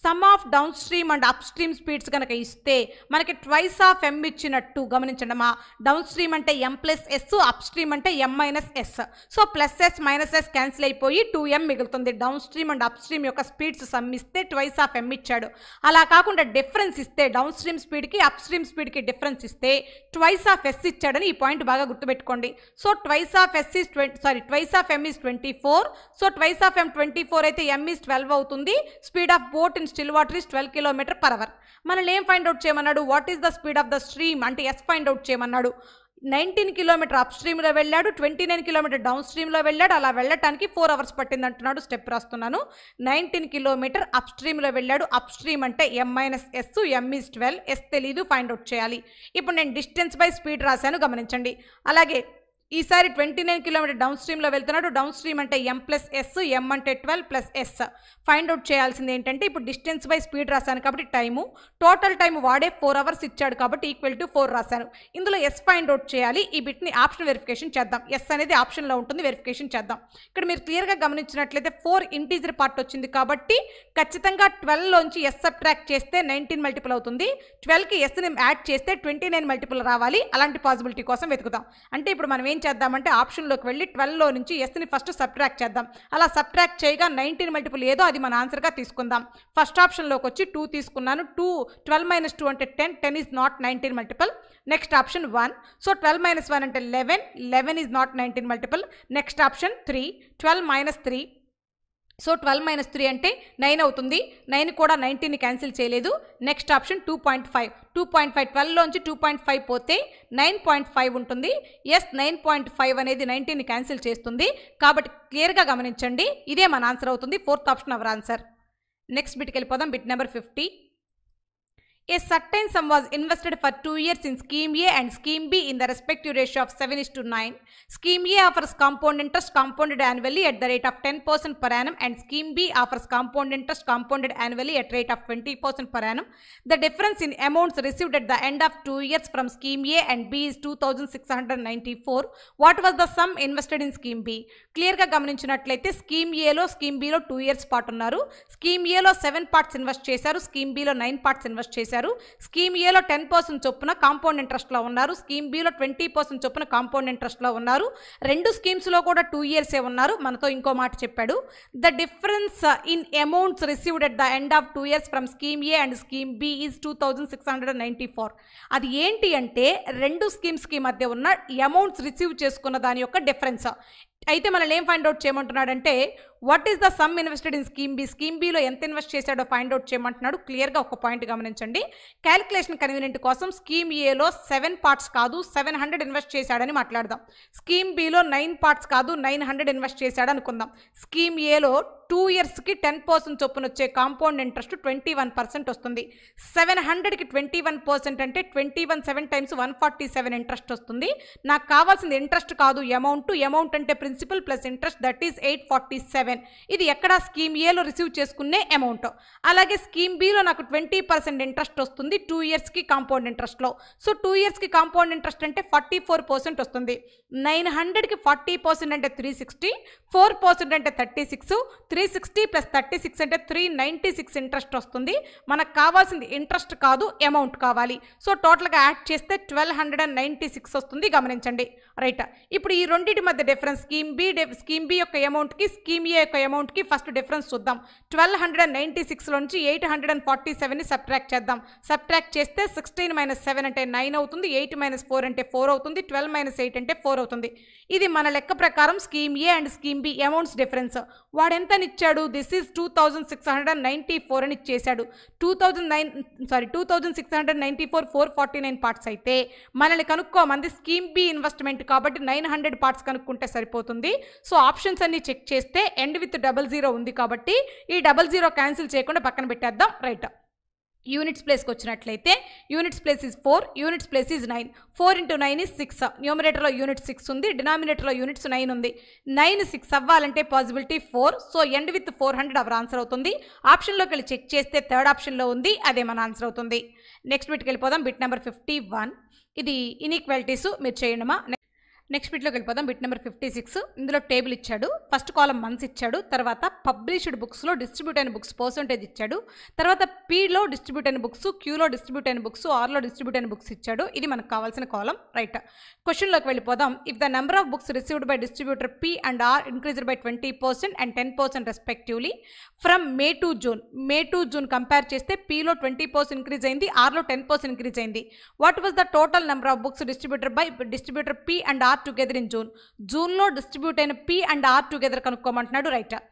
sum of downstream and upstream speeds కనుక ఇస్తే మనకి twice of ఎమ్ ఇచ్చినట్టు గమనించడమా downstream అంటే M plus S upstream అంటే M minus S so plus S minus S cancel అయిపోయి టూ ఎం మిగులుతుంది downstream and upstream యొక్క speeds sum ఇస్తే ట్వైస్ ఆఫ్ ఎమ్ ఇచ్చాడు అలా కాకుండా డిఫరెన్స్ ఇస్తే డౌన్ స్ట్రీమ్ స్పీడ్కి అప్ స్ట్రీమ్ స్పీడ్కి డిఫరెన్స్ ఇస్తే ట్వైస్ ఆఫ్ ఎస్ ఇచ్చాడని ఈ పాయింట్ బాగా గుర్తుపెట్టుకోండి so twice of S is twenty sorry twice of M is twenty four so twice of M twenty four అయితే ఎమ్ ఈస్ ట్వెల్వ్ అవుతుంది speed of boat port in still water is twelve kilometre per hour మనల్ని ఏం find out చేయమన్నాడు what is the speed of the stream అంటే S find out చేయమన్నాడు nineteen kilometre అప్ స్ట్రీమ్లో వెళ్ళాడు ట్వంటీ నైన్ కిలోమీటర్ డౌన్ స్ట్రీమ్లో వెళ్ళాడు అలా వెళ్ళటానికి ఫోర్ అవర్స్ పట్టింది అంటున్నాడు స్టెప్ రాస్తున్నాను నైన్టీన్ కిలోమీటర్ అప్ స్ట్రీమ్లో వెళ్ళాడు అప్ స్ట్రీమ్ అంటే M minus S M is twelve S తెలీదు ఫైండ్ అవుట్ చేయాలి ఇప్పుడు నేను డిస్టెన్స్ బై స్పీడ్ రాశాను గమనించండి అలాగే ఈసారి ట్వంటీ నైన్ కిలోమీటర్ డౌన్ స్ట్రీమ్లో వెళ్తున్నాడు డౌన్ స్ట్రీమ్ అంటే ఎం ప్లస్ ఎస్ ఎం అంటే twelve plus S find out చేయాల్సింది ఏంటంటే ఇప్పుడు డిస్టెన్స్ బై స్పీడ్ రాశాను కాబట్టి టైము టోటల్ టైం వాడే ఫోర్ అవర్స్ ఇచ్చాడు కాబట్టి ఈక్వల్ టు ఫోర్ రాశాను ఇందులో ఎస్ ఫైండ్ అవుట్ చేయాలి ఈ బిట్ని ఆప్షన్ వెరిఫికేషన్ చేద్దాం ఎస్ అనేది ఆప్షన్లో ఉంటుంది వెరిఫికేషన్ చేద్దాం ఇక్కడ మీరు క్లియర్గా గమనించినట్లయితే ఫోర్ ఇంటీజర్ పార్ట్ వచ్చింది కాబట్టి ఖచ్చితంగా ట్వెల్వ్లోంచి ఎస్ సబ్ట్రాక్ట్ చేస్తే నైన్టీన్ మల్టిపుల్ అవుతుంది ట్వెల్వ్కి ఎస్ని యాడ్ చేస్తే ట్వంటీ నైన్ మల్టిపుల్ రావాలి అలాంటి పాసిబిలిటీ కోసం వెతుకుదాం అంటే ఇప్పుడు మనం ఏం చేద్దామంటే ఆప్షన్లోకి వెళ్ళి ట్వెల్వ్లో నుంచి ఎస్ని ఫస్ట్ సబ్ట్రాక్ట్ చేద్దాం అలా సబ్ట్రాక్ట్ చేయగా నైన్టీన్ మల్టిపుల్ ఏదో అది మన ఆన్సర్గా తీసుకుందాం ఫస్ట్ ఆప్షన్లోకి వచ్చి టూ తీసుకున్నాను టూ ట్వెల్వ్ మైనస్ టూ అంటే ten ten is not nineteen multiple next option one so twelve minus one అంటే eleven eleven is not nineteen multiple next option three twelve minus three so twelve minus three అంటే nine అవుతుంది nine కూడా నైన్టీన్ని cancel చేయలేదు next option two point five two point five ట్వెల్వ్లోంచి two point five పోతే nine point five ఉంటుంది S nine point five అనేది నైన్టీన్ని cancel చేస్తుంది కాబట్టి క్లియర్గా గమనించండి ఇదే మన ఆన్సర్ అవుతుంది fourth option our answer next బిట్కి వెళ్ళిపోదాం bit number fifty A certain sum was invested for two years in Scheme A and Scheme B in the respective ratio of 7 is to 9. Scheme A offers compound interest compounded annually at the rate of 10% per annum and Scheme B offers compound interest compounded annually at rate of 20% per annum. The difference in amounts received at the end of two years from Scheme A and B is 2694. What was the sum invested in Scheme B? Clear scheme A క్లియర్గా గమనించినట్లయితే scheme ఏలో scheme బిలో two years Scheme A lo ఏలో parts invest chesaru, scheme B lo nine parts invest chesaru. చేశారు scheme ఏలో ten percent చొప్పున compound ఇంట్రెస్ట్లో ఉన్నారు స్కీమ్ బిలో ట్వంటీ పర్సెంట్ చొప్పున కాంపౌండ్ ఇంట్రెస్ట్లో ఉన్నారు రెండు స్కీమ్స్లో కూడా టూ ఇయర్సే ఉన్నారు మనతో ఇంకో మాట చెప్పాడు the difference in amounts received at the end of two years from scheme A and scheme B is two six hundred ninety four అది ఏంటి అంటే రెండు స్కీమ్స్కి మధ్య ఉన్న అమౌంట్స్ రిసీవ్ చేసుకున్న దాని యొక్క డిఫరెన్స్ అయితే మనల్ని ఏం ఫైండ్ అవుట్ చేయమంటున్నాడంటే what is the sum invested in scheme B scheme బిలో ఎంత ఇన్వెస్ట్ చేశాడో ఫైండ్ అవుట్ చేయమంటున్నాడు క్లియర్గా ఒక పాయింట్ గమనించండి క్యాలిక్యులేషన్ కన్వీనియంట్ కోసం స్కీమ్ ఏలో సెవెన్ పార్ట్స్ కాదు సెవెన్ హండ్రెడ్ ఇన్వెస్ట్ చేశాడని మాట్లాడదాం స్కీమ్ బిలో నైన్ పార్ట్స్ కాదు నైన్ హండ్రెడ్ ఇన్వెస్ట్ చేశాడు అనుకుందాం స్కీమ్ ఏలో టూ ఇయర్స్కి టెన్ పర్సెంట్ చొప్పున వచ్చే compound interest twenty one percent వస్తుంది సెవెన్ హండ్రెడ్కి ట్వంటీ వన్ పర్సెంట్ అంటే twenty one seven times one forty seven interest వస్తుంది నాకు కావాల్సింది ఇంట్రెస్ట్ కాదు అమౌంట్ అమౌంట్ అంటే principal principal plus interest that is eight forty seven ఇది ఎక్కడ స్కీమ్ ఏలో రిసీవ్ చేసుకునే అమౌంట్ అలాగే స్కీమ్ బిలో నాకు ట్వంటీ పర్సెంట్ ఇంట్రెస్ట్ వస్తుంది టూ ఇయర్స్కి కాంపౌండ్ ఇంట్రెస్ట్లో సో టూ ఇయర్స్కి కాంపౌండ్ ఇంట్రెస్ట్ అంటే ఫార్టీ ఫోర్ పర్సెంట్ వస్తుంది నైన్ హండ్రెడ్కి ఫార్టీ పర్సెంట్ అంటే త్రీ సిక్స్టీ ఫోర్ పర్సెంట్ అంటే thirty six three sixty plus thirty six అంటే త్రీ నైంటీ సిక్స్ ఇంట్రెస్ట్ వస్తుంది మనకు కావాల్సింది ఇంట్రెస్ట్ కాదు అమౌంట్ కావాలి సో టోటల్గా యాడ్ చేస్తే twelve hundred and ninety six వస్తుంది గమనించండి రైట్ ఇప్పుడు ఈ రెండింటి మధ్య డిఫరెన్స్కి స్కీమ్ బి స్కీమ్ బి యొక్క అమౌంట్కి స్కీమ్ ఏ యొక్క అమౌంట్కి ఫస్ట్ డిఫరెన్స్ చూద్దాం twelve hundred and ninety six నుంచి ఎయిట్ హండ్రెడ్ అండ్ ఫార్టీ సెవెన్ని సబ్ట్రాక్ట్ చేద్దాం సబ్ట్రాక్ట్ చేస్తే సిక్స్టీన్ మైనస్ సెవెన్ అంటే నైన్ అవుతుంది ఎయిట్ మైనస్ ఫోర్ అంటే ఫోర్ అవుతుంది ట్వెల్వ్ మైనస్ ఎయిట్ అంటే ఫోర్ అవుతుంది ఇది మన లెక్క ప్రకారం scheme A and scheme B amounts difference వాడు ఎంతనిచ్చాడు this is two thousand six hundred and ninety four అని ఇచ్చేశాడు two thousand nine sorry two thousand six hundred ninety four four forty nine parts అయితే మనల్ని కనుక్కోమంది స్కీమ్ బి ఇన్వెస్ట్మెంట్ కాబట్టి nine hundred parts కనుక్కుంటే సరిపోతుంది అయిపోతుంది సో ఆప్షన్స్ అన్ని చెక్ చేస్తే ఎండ్ విత్ డబల్ జీరో ఉంది కాబట్టి ఈ డబల్ జీరో క్యాన్సిల్ చేయకుండా పక్కన పెట్టేద్దాం రైట్ యూనిట్స్ ప్లేస్కి వచ్చినట్లయితే units place is four units place is nine four into nine is six న్యూమినేటర్లో యూనిట్ సిక్స్ ఉంది డినామినేటర్లో యూనిట్స్ నైన్ ఉంది నైన్ సిక్స్ అవ్వాలంటే possibility four so end with four hundred our answer అవుతుంది ఆప్షన్లోకి వెళ్ళి చెక్ చేస్తే థర్డ్ ఆప్షన్లో ఉంది అదే మన ఆన్సర్ అవుతుంది నెక్స్ట్ బిట్కి వెళ్ళిపోదాం బిట్ నెంబర్ ఫిఫ్టీ వన్ ఇది ఇన్ఈక్వాలిటీస్ మీరు చేయండిమా నెక్స్ట్ బిట్లోకి వెళ్ళిపోదాం బిట్ నెంబర్ ఫిఫ్టీ సిక్స్ ఇందులో టేబుల్ ఇచ్చాడు ఫస్ట్ కాలం మంత్స్ ఇచ్చాడు తర్వాత పబ్లిష్డ్ బుక్స్లో డిస్ట్రిబ్యూట్ అయిన బుక్స్ పర్సంటేజ్ ఇచ్చాడు తర్వాత పీలో డిస్ట్రిబ్యూట్ అయిన బుక్స్ క్యూలో డిస్ట్రిబ్యూట్ అయిన బుక్స్ ఆర్లో డిస్ట్రిబ్యూట్ అయిన బుక్స్ ఇచ్చాడు ఇది మనకు కావాల్సిన కాలం రైట్ క్వశ్చన్లోకి వెళ్ళిపోదాం if the number of books received by distributor P and R increased by twenty percent and ten percent respectively from May to June May to June compare చేస్తే పీలో twenty percent increase అయింది ఆర్లో ten percent increase అయింది what was the total number of books distributor by distributor P and R together in June జూన్లో distribute అయిన P and R together కనుక్కోమంటున్నాడు రైటర్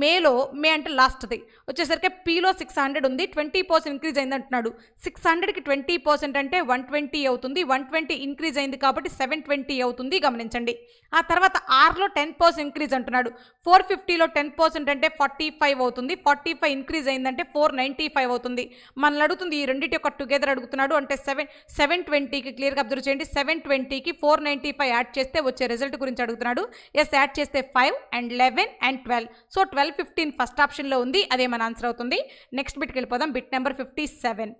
మేలో మే అంటే లాస్ట్ది వచ్చేసరికి పిలో సిక్స్ హండ్రెడ్ ఉంది ట్వంటీ పర్సెంట్ ఇంక్రీజ్ అయింది అంటున్నాడు సిక్స్ హండ్రెడ్కి ట్వంటీ పర్సెంట్ అంటే వన్ ట్వంటీ అవుతుంది వన్ ట్వంటీ ఇంక్రీజ్ అయింది కాబట్టి సెవెన్ ట్వంటీ అవుతుంది గమనించండి ఆ తర్వాత ఆర్లో టెన్ పర్సెంట్ ఇంక్రీజ్ అంటున్నాడు ఫోర్ ఫిఫ్టీలో టెన్ పర్సెంట్ అంటే ఫార్టీ ఫైవ్ అవుతుంది ఫార్టీ ఫైవ్ ఇంక్రీజ్ అయిందంటే ఫోర్ నైంటీ ఫైవ్ అవుతుంది మనల్ని అడుగుతుంది ఈ రెండింటి ఒక టుగెదర్ అడుగుతున్నాడు అంటే సెవెన్ సెవెన్ ట్వంటీకి క్లియర్గా అబ్జర్వ్ చేయండి సెవెన్ ట్వంటీకి ఫోర్ నైంటీ ఫైవ్ యాడ్ చేస్తే వచ్చే రిజల్ట్ గురించి అడుగుతున్నాడు ఎస్ యాడ్ చేస్తే five and eleven and twelve so twelve fifteen first ఆప్షన్లో ఉంది అదే మన ఆన్సర్ అవుతుంది నెక్స్ట్ బిట్కి వెళ్ళిపోదాం bit number fifty seven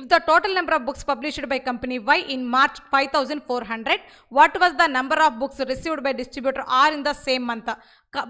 if the total number of books number by company Y in March five thousand four hundred what was the number of books received by distributor R in the same month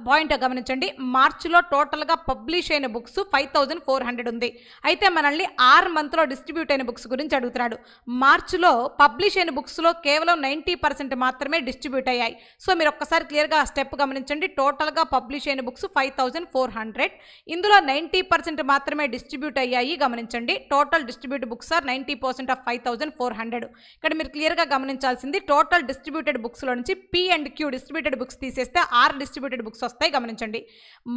point గమనించండి మార్చిలో టోటల్గా publish అయిన books five thousand four hundred ఉంది అయితే మనల్ని ఆరు మంత్లో distribute అయిన బుక్స్ గురించి అడుగుతున్నాడు మార్చిలో పబ్లిష్ అయిన బుక్స్లో కేవలం నైంటీ పర్సెంట్ మాత్రమే డిస్ట్రిబ్యూట్ అయ్యాయి సో మీరు ఒక్కసారి క్లియర్గా ఆ స్టెప్ గమనించండి టోటల్గా పబ్లిష్ అయిన books five thousand four hundred ఇందులో నైంటీ పర్సెంట్ మాత్రమే డిస్ట్రిబ్యూట్ అయ్యాయి గమనించండి total distribute books R ninety percent of five thousand four hundred ఇక్కడ మీరు క్లియర్గా గమనించాల్సింది టోటల్ డిస్ట్రిబ్యూటెడ్ బుక్స్లో నుంచి P and Q distributed books తీసేస్తే ఆర్ డిస్ట్రిబ్యూటెడ్ బుక్స్ వస్తాయి గమనించండి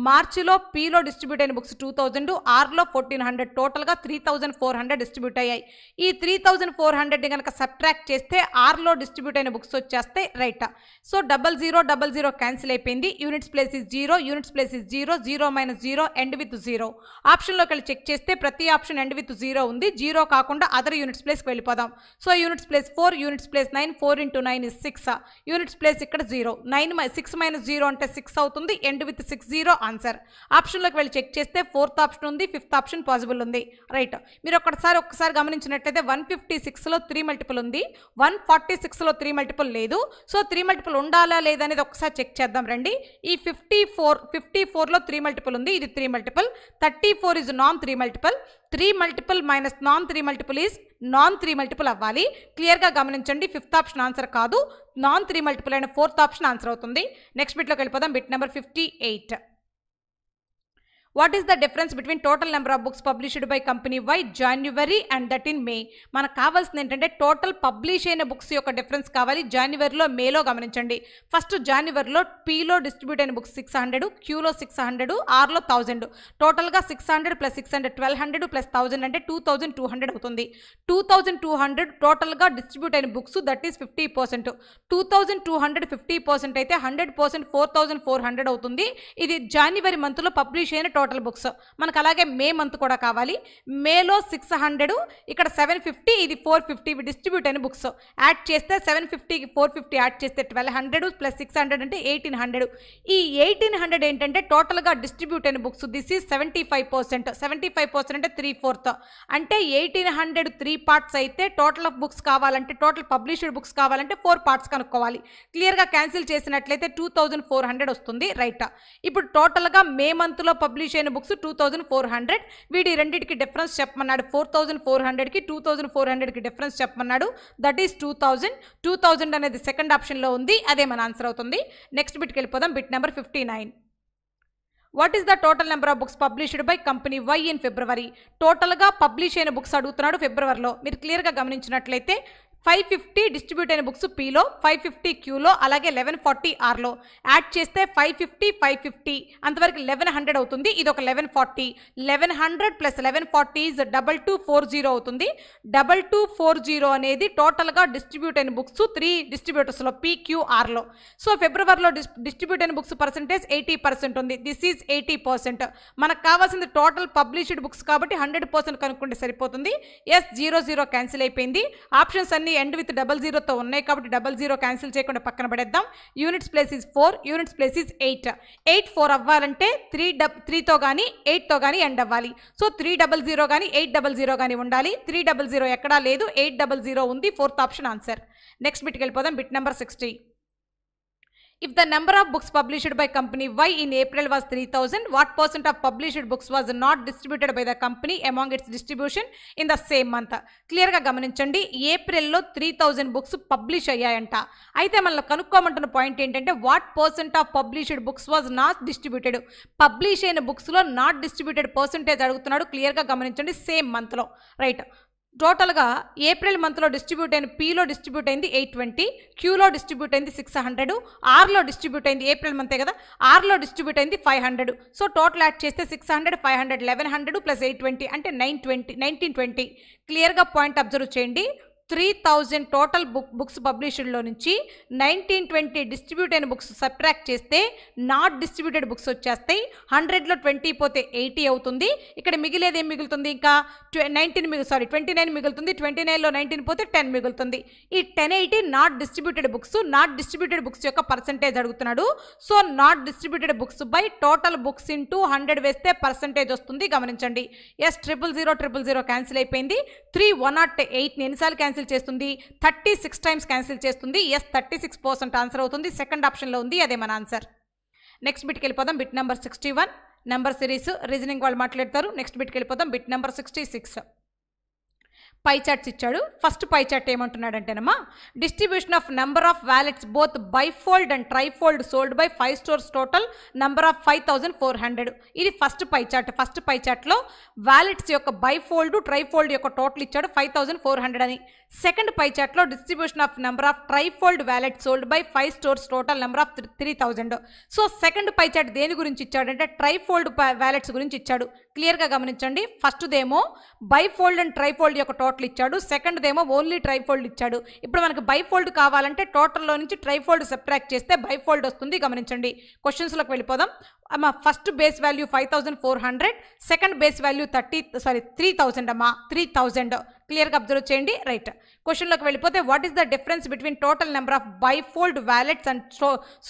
మార్చిలో పీలో డిస్ట్రిబ్యూట్ అయిన బుక్స్ టూ థౌజండ్ ఆర్లో ఫోర్టీన్ హండ్రెడ్ టోటల్గా three thousand four hundred distribute అయ్యాయి ఈ త్రీ థౌజండ్ ఫోర్ హండ్రెడ్ని కనుక సబ్ట్రాక్ట్ చేస్తే ఆర్లో డిస్ట్రిబ్యూట్ అయిన బుక్స్ వచ్చేస్తే right so double zero double zero cancel అయిపోయింది units place is zero units place is zero zero minus zero end with zero ఆప్షన్లోకి వెళ్ళి చెక్ చేస్తే ప్రతి ఆప్షన్ ఎండ్ విత్ జీరో ఉంది జీరో జీరో కాకుండా అదర్ యూనిట్స్ ప్లేస్కి వెళ్ళిపోదాం so units place four units place nine four into nine is six units place ఇక్కడ zero nine six minus zero అంటే సిక్స్ అవుతుంది end with six zero answer ఆప్షన్లోకి వెళ్ళి check చేస్తే ఫోర్త్ ఆప్షన్ ఉంది ఫిఫ్త్ ఆప్షన్ పాసిబుల్ ఉంది right మీరు ఒక్కసారి ఒక్కసారి గమనించినట్లయితే వన్ ఫిఫ్టీ సిక్స్లో త్రీ మల్టిపుల్ ఉంది వన్ ఫార్టీ సిక్స్లో త్రీ మల్టిపుల్ లేదు సో త్రీ మల్టిపుల్ ఉండాలా లేదనేది ఒకసారి చెక్ చేద్దాం రండి ఈ ఫిఫ్టీ ఫోర్ ఫిఫ్టీ ఫోర్లో త్రీ మల్టిపుల్ ఉంది ఇది three multiple thirty four is non three multiple three multiple minus non three multiple is non three multiple అవ్వాలి క్లియర్గా గమనించండి ఫిఫ్త్ ఆప్షన్ ఆన్సర్ కాదు నాన్ త్రీ మల్టిపుల్ అయిన ఫోర్త్ ఆప్షన్ ఆన్సర్ అవుతుంది next బిట్లోకి వెళ్ళిపోదాం bit number fifty eight what is the difference between total number of books published by company Y January and that in May మనకు కావాల్సింది ఏంటంటే total publish అయిన books యొక్క difference కావాలి జాన్యువరిలో మేలో గమనించండి ఫస్ట్ జాన్యువరిలో పీలో డిస్ట్రిబ్యూట్ అయిన బుక్స్ సిక్స్ హండ్రెడ్ క్యూలో సిక్స్ హండ్రెడ్ ఆర్లో థౌజండ్ టోటల్గా six hundred plus six hundred twelve hundred plus thousand అంటే టూ థౌజండ్ టూ హండ్రెడ్ అవుతుంది టూ థౌజండ్ టూ హండ్రెడ్ టోటల్గా డిస్ట్రిబ్యూట్ అయిన books that is fifty percent two thousand two hundred fifty percent అయితే hundred percent four thousand four hundred అవుతుంది ఇది జనవరి మంత్లో publish అయిన total total books మనకు అలాగే మే మంత్ కూడా కావాలి మేలో సిక్స్ హండ్రెడ్ ఇక్కడ సెవెన్ ఫిఫ్టీ ఇది ఫోర్ ఫిఫ్టీ డిస్ట్రిబ్యూట్ అయిన బుక్స్ యాడ్ చేస్తే సెవెన్ ఫిఫ్టీకి ఫోర్ ఫిఫ్టీ యాడ్ చేస్తే twelve hundred plus six hundred అంటే ఎయిటీన్ హండ్రెడ్ ఈ ఎయిటీన్ హండ్రెడ్ ఏంటంటే టోటల్గా డిస్ట్రిబ్యూట్ అయిన books this is seventy five percent seventy five percent అంటే త్రీ ఫోర్త్ అంటే ఎయిటీన్ హండ్రెడ్ త్రీ పార్ట్స్ అయితే టోటల్ ఆఫ్ బుక్స్ కావాలంటే టోటల్ పబ్లిష్డ్ బుక్స్ కావాలంటే ఫోర్ పార్ట్స్ కనుక్కోవాలి క్లియర్గా క్యాన్సిల్ చేసినట్లయితే టూ థౌజండ్ ఫోర్ హండ్రెడ్ వస్తుంది రైట్ ఇప్పుడు టోటల్గా మే మంత్లో పబ్లిష్ అయిన books two thousand four hundred వీటి రెండింటికి డిఫరెన్స్ చెప్పమన్నాడు ఫోర్ థౌజండ్ ఫోర్ హండ్రెడ్కి టూ థౌజండ్ ఫోర్ హండ్రెడ్కి డిఫరెన్స్ చెప్పమన్నాడు that is two thousand two thousand అనేది సెకండ్ ఆప్షన్లో ఉంది అదే మన ఆన్సర్ అవుతుంది నెక్స్ట్ బిట్కి వెళ్ళిపోదాం bit number fifty nine what is the total number of books published by company Y in February టోటల్గా పబ్లిష్ అయిన బుక్స్ అడుగుతున్నాడు ఫిబ్రవరిలో మీరు క్లియర్గా గమనించినట్లయితే ఫైవ్ ఫిఫ్టీ డిస్ట్రిబ్యూట్ అయిన బుక్స్ పీలో ఫైవ్ ఫిఫ్టీ క్యూలో అలాగే లెవెన్ ఫార్టీ ఆర్లో యాడ్ చేస్తే ఫైవ్ ఫిఫ్టీ ఫైవ్ ఫిఫ్టీ అంతవరకు లెవెన్ హండ్రెడ్ అవుతుంది ఇది ఒక eleven forty eleven hundred plus eleven forty is double two four zero అవుతుంది డబల్ టూ ఫోర్ జీరో అనేది టోటల్గా డిస్ట్రిబ్యూట్ అయిన బుక్స్ త్రీ డిస్ట్రిబ్యూటర్స్లో పీక్యూఆర్లో సో ఫిబ్రవరిలో డిస్ డిస్ట్రిబ్యూట్ అయిన బుక్స్ పర్సెంటేజ్ ఎయిటీ పర్సెంట్ ఉంది దిస్ ఈజ్ ఎయిటీ పర్సెంట్ మనకు కావాల్సింది టోటల్ పబ్లిష్డ్ బుక్స్ కాబట్టి హండ్రెడ్ పర్సెంట్ కనుక్కుంటే సరిపోతుంది ఎస్ జీరో జీరో క్యాన్సిల్ అయిపోయింది ఆప్షన్స్ అన్ని ఎండ్ విత్ డబల్ జీరోతో ఉన్నాయి కాబట్టి డబల్ జీరో క్యాన్సిల్ చేయకుండా పక్కన పడేద్దాం units place is four units place is eight eight four అవ్వాలంటే త్రీ డబ్ త్రీతో కానీ ఎయిట్తో కానీ ఎండ్ అవ్వాలి సో త్రీ డబల్ జీరో కానీ ఎయిట్ డబల్ జీరో కానీ ఉండాలి త్రీ డబల్ జీరో ఎక్కడా లేదు ఎయిట్ డబల్ జీరో ఉంది ఫోర్త్ ఆప్షన్ ఆన్సర్ నెక్స్ట్ బిట్కి వెళ్ళిపోదాం bit number sixty if the number of books books by company Y in April April three 3000, what percent of published books was not distributed by the company among its distribution in the same month క్లియర్గా గమనించండి ఏప్రిల్లో three thousand books publish అయ్యాయంట అయితే మనం కనుక్కోమంటున్న point ఏంటంటే what percent of published books was not distributed publish అయిన బుక్స్లో నాట్ డిస్ట్రిబ్యూటెడ్ పర్సెంటేజ్ అడుగుతున్నాడు క్లియర్గా గమనించండి సేమ్ మంత్లో రైట్ టోటల్గా ఏప్రిల్ మంత్లో డిస్ట్రిబ్యూట్ అయిన పీలో డిస్ట్రిబ్యూట్ అయింది ఎయిట్ ట్వంటీ క్యూలో డిస్ట్రిబ్యూట్ అయింది సిక్స్ హండ్రెడ్ ఆర్లో డిస్ట్రిబ్యూట్ అయింది ఏప్రిల్ మంతే కదా ఆర్లో డిస్ట్రిబ్యూట్ అయింది five hundred so total add చేస్తే six hundred five hundred eleven hundred plus eight twenty అంటే నైన్ ట్వంటీ నైన్టీన్ ట్వంటీ క్లియర్గా పాయింట్ అబ్జర్వ్ చేయండి three thousand total book books పబ్లిష్డ్లో నుంచి నైన్టీన్ ట్వంటీ డిస్ట్రిబ్యూట్ అయిన బుక్స్ సబ్ట్రాక్ట్ చేస్తే not distributed books వచ్చేస్తాయి హండ్రెడ్లో ట్వంటీ పోతే ఎయిటీ అవుతుంది ఇక్కడ మిగిలేది ఏం మిగులుతుంది ఇంకా నైన్టీన్ మిగు సారీ ట్వంటీ నైన్ మిగులుతుంది ట్వంటీ నైన్లో నైన్టీన్ పోతే టెన్ మిగులుతుంది ఈ ten eighty not distributed books not distributed books యొక్క పర్సంటేజ్ అడుగుతున్నాడు so not distributed books by total books into hundred వేస్తే పర్సంటేజ్ వస్తుంది గమనించండి yes triple zero triple zero cancel అయిపోయింది త్రీ వన్ నాట్ ఎయిట్ని ఎన్నిసార్లు క్యాన్సిల్ క్యాన్సిల్ చేస్తుంది థర్టీ సిక్స్ టైమ్స్ క్యాన్సిల్ చేస్తుంది yes thirty six percent answer అవుతుంది సెకండ్ ఆప్షన్లో ఉంది అదే మన ఆన్సర్ నెక్స్ట్ బిట్కి వెళ్ళిపోదాం bit number sixty one number series reasoning వాళ్ళు మాట్లాడతారు నెక్స్ట్ బిట్కి వెళ్ళిపోదాం bit number sixty six pie charts ఇచ్చాడు ఫస్ట్ పై చార్ట్ ఏమంటున్నాడంటేనమ్మా distribution of number of wallets both bifold and trifold sold by five stores total number of five thousand four hundred ఇది first pie chart first pie చార్ట్లో wallets యొక్క bifold trifold యొక్క total ఇచ్చాడు five thousand four hundred అని second pie చార్ట్లో distribution of number of trifold wallet sold by five stores total number of three thousand so second pie chart దేని గురించి ఇచ్చాడంటే trifold wallets గురించి ఇచ్చాడు క్లియర్గా గమనించండి ఫస్ట్దేమో బైఫోల్డ్ అండ్ ట్రైఫోల్డ్ యొక్క టోటల్ ఇచ్చాడు సెకండ్దేమో ఓన్లీ ట్రైఫోల్డ్ ఇచ్చాడు ఇప్పుడు మనకి బైఫోల్డ్ కావాలంటే టోటల్లో నుంచి ట్రైఫోల్డ్ సబ్ట్రాక్ట్ చేస్తే బైఫోల్డ్ వస్తుంది గమనించండి క్వశ్చన్స్లోకి వెళ్ళిపోదాం అమ్మా first base value five thousand four hundred second base value thirty sorry three thousand అమ్మా త్రీ థౌసండ్ క్లియర్గా అబ్జర్వ్ చేయండి రైట్ క్వశ్చన్లోకి వెళ్ళిపోతే what is the difference between total number of bifold wallets and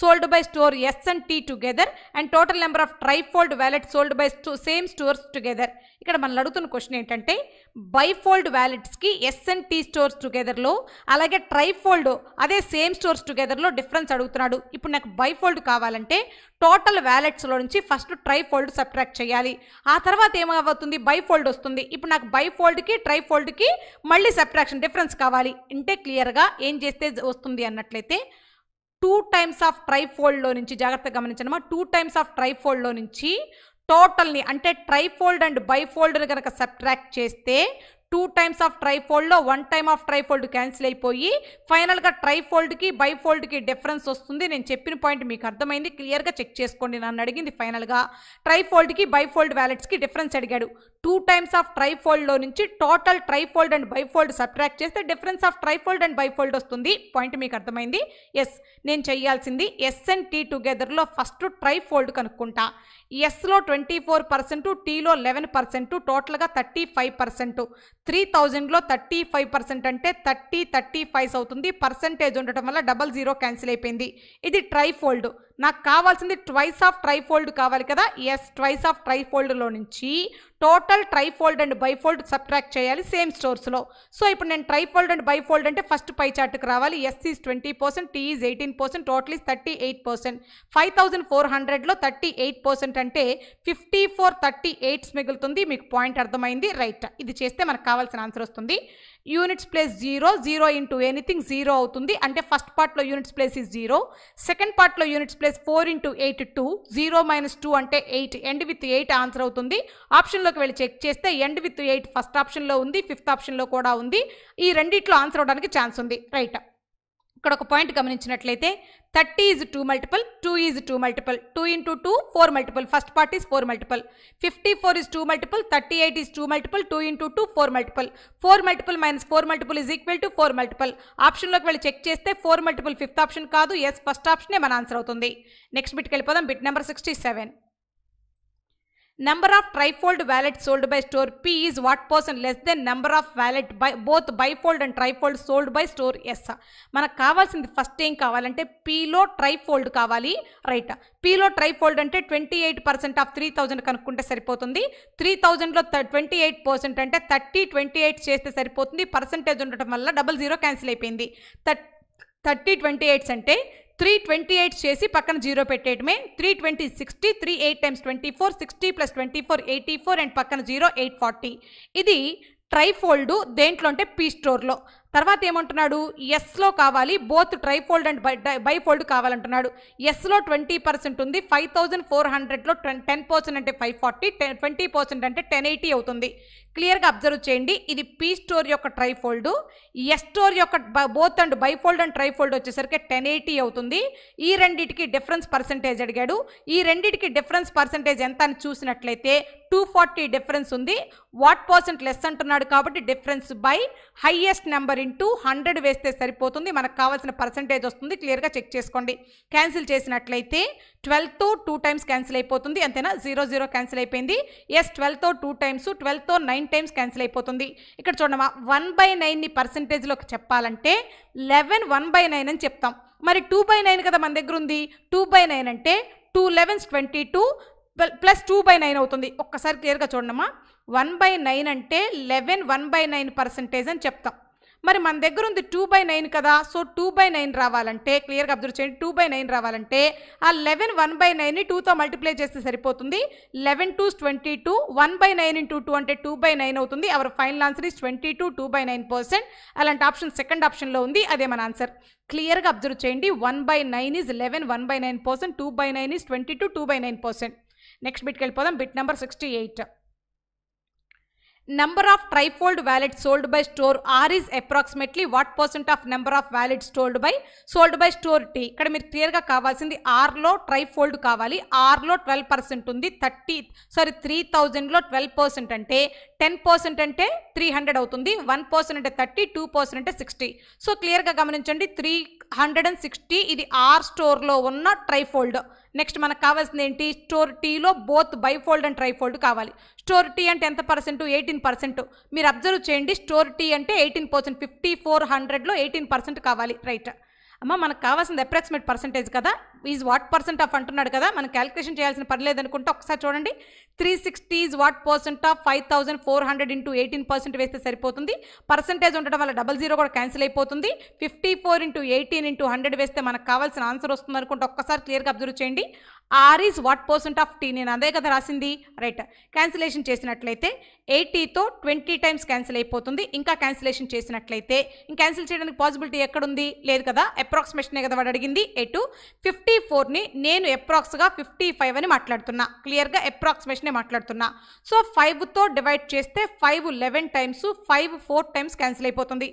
sold by store S and T together and total number of trifold wallet sold by same stores together ఇక్కడ మనం అడుగుతున్న question ఏంటంటే bifold వ్యాలెట్స్కి S and T stores టుగెదర్లో అలాగే trifold అదే same stores టుగెదర్లో difference అడుగుతున్నాడు ఇప్పుడు నాకు బైఫోల్డ్ కావాలంటే టోటల్ వ్యాలెట్స్లో నుంచి ఫస్ట్ ట్రైఫోల్డ్ సబ్ట్రాక్ట్ చేయాలి ఆ తర్వాత ఏమవుతుంది బైఫోల్డ్ వస్తుంది ఇప్పుడు నాకు బైఫోల్డ్కి ట్రైఫోల్డ్కి మళ్ళీ సబ్ట్రాక్షన్ డిఫరెన్స్ కావాలి అంటే క్లియర్గా ఏం చేస్తే వస్తుంది అన్నట్లయితే టూ టైమ్స్ ఆఫ్ ట్రైఫోల్డ్లో నుంచి జాగ్రత్తగా గమనించడమా టూ టైమ్స్ ఆఫ్ ట్రైఫోల్డ్లో నుంచి టోటల్ని అంటే ట్రైఫోల్డ్ అండ్ బైఫోల్డ్ని కనుక సబ్ట్రాక్ట్ చేస్తే టూ టైమ్స్ ఆఫ్ ట్రైఫోల్డ్లో one time of trifold cancel అయిపోయి ఫైనల్గా ట్రైఫోల్డ్కి బైఫోల్డ్కి డిఫరెన్స్ వస్తుంది నేను చెప్పిన పాయింట్ మీకు అర్థమైంది క్లియర్గా చెక్ చేసుకోండి నన్ను అడిగింది ఫైనల్గా ట్రైఫోల్డ్కి బైఫోల్డ్ వ్యాలెట్స్కి డిఫరెన్స్ అడిగాడు టూ టైమ్స్ ఆఫ్ ట్రైఫోల్డ్లో నుంచి total trifold and bifold subtract చేస్తే difference of trifold and bifold వస్తుంది పాయింట్ మీకు అర్థమైంది ఎస్ నేను చేయాల్సింది ఎస్ అండ్ టీ టుగెదర్లో ఫస్ట్ ట్రైఫోల్డ్ కనుక్కుంటా ఎస్లో ట్వంటీ ఫోర్ పర్సెంట్ టీలో లెవెన్ పర్సెంట్ టోటల్గా థర్టీ ఫైవ్ పర్సెంట్ త్రీ థౌజండ్లో థర్టీ ఫైవ్ పర్సెంట్ అంటే థర్టీ థర్టీ ఫైవ్స్ అవుతుంది పర్సెంటేజ్ ఉండటం వల్ల డబల్ జీరో క్యాన్సిల్ అయిపోయింది ఇది ట్రైఫోల్డ్ నాకు కావాల్సింది ట్వైస్ ఆఫ్ ట్రైఫోల్డ్ కావాలి కదా ఎస్ ట్వైస్ ఆఫ్ ట్రైఫోల్డ్లో నుంచి total trifold and bifold subtract చేయాలి సేమ్ స్టోర్స్లో సో ఇప్పుడు నేను ట్రైఫోల్డ్ అండ్ బైఫోల్డ్ అంటే ఫస్ట్ పై చార్ట్కి రావాలి S is twenty percent T is eighteen percent total is thirty eight percent five thousand four హండ్రెడ్లో థర్టీ ఎయిట్ పర్సెంట్ అంటే fifty four thirty eights మిగులుతుంది మీకు పాయింట్ అర్థమైంది రైట్ ఇది చేస్తే మనకు కావాల్సిన ఆన్సర్ వస్తుంది units place zero zero into anything zero అవుతుంది అంటే ఫస్ట్ పార్ట్లో units place is zero second పార్ట్లో units place four into eight two zero minus two అంటే eight end with eight answer అవుతుంది ఆప్షన్లోకి వెళ్ళి చెక్ చేస్తే ఎండ్ విత్ ఎయిట్ ఫస్ట్ ఆప్షన్లో ఉంది ఫిఫ్త్ ఆప్షన్లో కూడా ఉంది ఈ రెండిట్లో ఆన్సర్ అవడానికి ఛాన్స్ ఉంది రైట్ ఇక్కడ ఒక పాయింట్ గమనించినట్లయితే thirty is two multiple two is two multiple two into two four multiple first part is four multiple fifty four is two multiple thirty eight is two multiple two into two four multiple four multiple minus four multiple is equal to four multiple ఆప్షన్లోకి వెళ్ళి check చేస్తే four multiple fifth option కాదు yes first ఆప్షనే మన answer అవుతుంది next బిట్కి వెళ్ళిపోదాం bit number sixty seven of trifold wallet sold by store store P what percent less less than of wallet by both bifold and trifold sold by store S మనకు కావాల్సింది first ఏం కావాలంటే పీలో trifold కావాలి right పీలో trifold అంటే twenty eight percent of three thousand కనుక్కుంటే సరిపోతుంది త్రీ థౌజండ్లో ట్వంటీ ఎయిట్ పర్సెంట్ అంటే థర్టీ ట్వంటీ ఎయిట్ చేస్తే సరిపోతుంది పర్సంటేజ్ ఉండటం వల్ల డబల్ జీరో క్యాన్సిల్ అయిపోయింది థర్టీ ట్వంటీ ఎయిట్స్ అంటే త్రీ ట్వంటీ ఎయిట్ చేసి పక్కన జీరో పెట్టేయటమే three twenty sixty three eight times twenty four sixty plus twenty four eighty four and పక్కన జీరో ఎయిట్ ఫార్టీ ఇది ట్రైఫోల్డ్ దేంట్లో అంటే పీ స్టోర్లో తర్వాత ఏమంటున్నాడు ఎస్లో కావాలి both trifold and bifold కావాలంటున్నాడు ఎస్లో ట్వంటీ పర్సెంట్ ఉంది ఫైవ్ థౌజండ్ ఫోర్ హండ్రెడ్లో టెన్ పర్సెంట్ అంటే five forty ten twenty percent అంటే టెన్ ఎయిటీ అవుతుంది క్లియర్గా అబ్జర్వ్ చేయండి ఇది పీ స్టోర్ యొక్క ట్రైఫోల్డ్ ఎస్ స్టోర్ యొక్క both and bifold and trifold వచ్చేసరికి టెన్ ఎయిటీ అవుతుంది ఈ రెండింటికి డిఫరెన్స్ పర్సంటేజ్ అడిగాడు ఈ రెండింటికి డిఫరెన్స్ పర్సంటేజ్ ఎంత అని చూసినట్లయితే టూ ఫార్టీ డిఫరెన్స్ ఉంది వాట్ పర్సెంట్ లెస్ అంటున్నాడు కాబట్టి difference by highest number into hundred వేస్తే సరిపోతుంది మనకు కావాల్సిన పర్సంటేజ్ వస్తుంది క్లియర్గా చెక్ చేసుకోండి క్యాన్సిల్ చేసినట్లయితే ట్వెల్వ్తో టూ టైమ్స్ క్యాన్సిల్ అయిపోతుంది అంతేనా జీరో జీరో క్యాన్సిల్ అయిపోయింది ఎస్ ట్వెల్వ్తో టూ టైమ్స్ ట్వెల్వ్తో నైన్ టైమ్స్ క్యాన్సిల్ అయిపోతుంది ఇక్కడ చూడమా వన్ బై నైన్ని పర్సంటేజ్లోకి చెప్పాలంటే లెవెన్ వన్ బై నైన్ అని చెప్తాం మరి టూ బై నైన్ కదా మన దగ్గర ఉంది టూ బై నైన్ అంటే two elevens twenty two plus two by nine అవుతుంది ఒక్కసారి క్లియర్గా చూడమా వన్ బై నైన్ అంటే eleven one by nine percentage అని చెప్తాం మరి మన దగ్గర ఉంది టూ బై నైన్ కదా సో టూ బై నైన్ రావాలంటే క్లియర్గా అబ్జర్వ్ చేయండి టూ బై నైన్ రావాలంటే ఆ లెవెన్ వన్ బై నైన్ని టూతో మల్టిప్లై చేస్తే సరిపోతుంది eleven twos twenty two one by nine into two అంటే టూ బై నైన్ అవుతుంది our final answer is twenty two two by nine percent అలాంటి ఆప్షన్ సెకండ్ ఆప్షన్లో ఉంది అదే మన ఆన్సర్ క్లియర్గా అబ్జర్వ్ చేయండి one by nine is eleven one by nine percent two by nine is twenty two two by nine percent next బిట్కి వెళ్ళిపోదాం bit number sixty eight Number of trifold wallet sold by store R is approximately what percent of number of wallet sold by sold by store T ఇక్కడ మీరు క్లియర్గా కావాల్సింది ఆర్లో trifold కావాలి ఆర్లో twelve percent ఉంది థర్టీ సారీ త్రీ థౌజండ్లో twelve percent అంటే టెన్ పర్సెంట్ అంటే త్రీ హండ్రెడ్ అవుతుంది వన్ పర్సెంట్ అంటే థర్టీ టూ పర్సెంట్ అంటే సిక్స్టీ సో క్లియర్గా గమనించండి త్రీ హండ్రెడ్ అండ్ సిక్స్టీ ఇది ఆర్ స్టోర్లో ఉన్న ట్రైఫోల్డ్ నెక్స్ట్ మనకు కావాల్సింది ఏంటి స్టోర్ టీలో బోత్ బైఫోల్డ్ అండ్ ట్రైఫోల్డ్ కావాలి స్టోర్ టీ అంటే ఎంత పర్సెంట్ ఎయిటీన్ పర్సెంట్ మీరు అబ్జర్వ్ చేయండి స్టోర్ టీ అంటే ఎయిటీన్ పర్సెంట్ ఫిఫ్టీ ఫోర్ హండ్రెడ్లో ఎయిటీన్ పర్సెంట్ కావాలి రైట్ అమ్మ మనకు కావాల్సింది అప్రాక్సిమేట్ పర్సంటేజ్ కదా ఈజ్ వాట్ పర్సెంట్ ఆఫ్ అంటున్నాడు కదా మనం క్యాలిక్యులేషన్ చేయాల్సిన పర్లేదు అనుకుంటే ఒకసారి చూడండి three sixty is what percent of five thousand four hundred into eighteen percent వేస్తే సరిపోతుంది పర్సంటేజ్ ఉండడం వల్ల డబల్ జీరో కూడా క్యాన్సిల్ అయిపోతుంది fifty four into eighteen into hundred వేస్తే మనకు కావాల్సిన ఆన్సర్ వస్తుంది అనుకుంటే ఒక్కసారి క్లియర్గా అబ్జర్వ్ చేయండి R is what percent of T నేను అదే కదా రాసింది రైట్ క్యాన్సిలేషన్ చేసినట్లయితే ఎయిటీతో ట్వంటీ టైమ్స్ క్యాన్సిల్ అయిపోతుంది ఇంకా క్యాన్సిలేషన్ చేసినట్లయితే ఇంకా క్యాన్సిల్ చేయడానికి పాసిబిలిటీ ఎక్కడుంది లేదు కదా అప్రాక్సిమేషన్ కదా వాడు అడిగింది ఎటు ఫిఫ్టీ ఫోర్ని నేను అప్రాక్స్గా ఫిఫ్టీ ఫైవ్ అని మాట్లాడుతున్నా క్లియర్గా అప్రాక్సిమేషనే మాట్లాడుతున్నా సో ఫైవ్తో డివైడ్ చేస్తే five eleven times five four times cancel అయిపోతుంది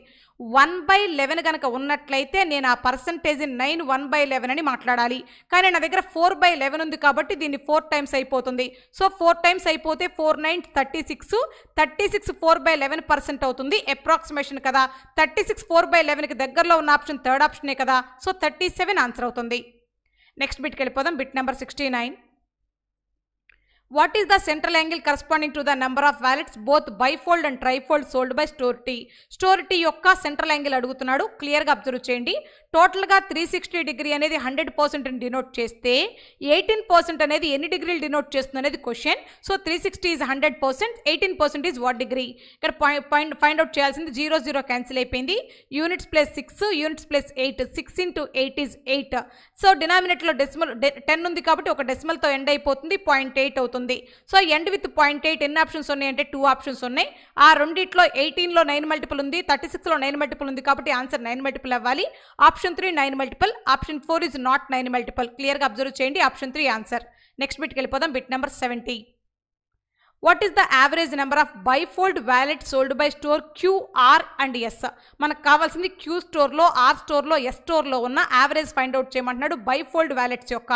వన్ బై లెవెన్ కనుక ఉన్నట్లయితే నేను ఆ percentage nine one by eleven అని మాట్లాడాలి కానీ నా దగ్గర ఫోర్ బై లెవెన్ ఉంది కాబట్టి దీన్ని ఫోర్ టైమ్స్ అయిపోతుంది సో ఫోర్ టైమ్స్ అయిపోతే four nine thirty six thirty six four by eleven percent అవుతుంది అప్రాక్సిమేషన్ కదా థర్టీ సిక్స్ ఫోర్ బై లెవెన్కి దగ్గరలో ఉన్న ఆప్షన్ థర్డ్ ఆప్షనే కదా సో థర్టీ సెవెన్ ఆన్సర్ అవుతుంది నెక్స్ట్ బిట్కి వెళ్ళిపోదాం bit number sixty nine what is the central angle corresponding to the number of wallets both fold and trifold sold by store T store T యొక్క central angle అడుగుతున్నాడు క్లియర్గా observe చేయండి టోటల్గా three sixty degree అనేది hundred percent denote చేస్తే eighteen percent అనేది ఎన్ని డిగ్రీలు డినోట్ చేస్తుంది అనేది question so three sixty is hundred percent eighteen percent is what degree ఇక్కడ పాయింట్ ఫైండ్ అవుట్ చేయాల్సింది జీరో జీరో క్యాన్సిల్ అయిపోయింది units plus six units plus eight six into eight is eight so డినామినేట్లో decimal ten ఉంది కాబట్టి ఒక డెసిమల్తో end అయిపోతుంది point eight అవుతుంది so end with point eight ఎన్ని ఆప్షన్స్ ఉన్నాయి అంటే టూ ఆప్షన్స్ ఉన్నాయి ఆ రెండిట్లో ఎయిటీన్లో నైన్ మల్టిపుల్ ఉంది థర్టీ సిక్స్లో నైన్ మల్టిపుల్ ఉంది కాబట్టి ఆన్సర్ నైన్ మల్టిపుల్ అవ్వాలి option option three nine multiple option four is not nine multiple క్లియర్గా అబ్జర్వ్ చేయండి ఆప్షన్ త్రీ ఆన్సర్ నెక్స్ట్ బిట్కి వెళ్ళిపోదాం bit number seventy what is the average number of bifold wallet sold by store QR and S మనకు కావాల్సింది Q స్టోర్లో R స్టోర్లో S స్టోర్లో ఉన్న యావరేజ్ ఫైండ్ అవుట్ చేయమంటున్నాడు బైఫోల్డ్ వ్యాలెట్స్ యొక్క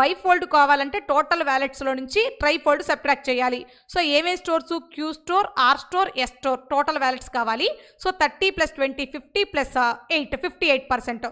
బైఫోల్డ్ కావాలంటే టోటల్ వ్యాలెట్స్లో నుంచి ట్రైఫోల్డ్ సబ్ట్రాక్ట్ చేయాలి సో ఏమేమి stores Q store R store S store total wallets కావాలి so thirty plus twenty fifty plus eight fifty eight percent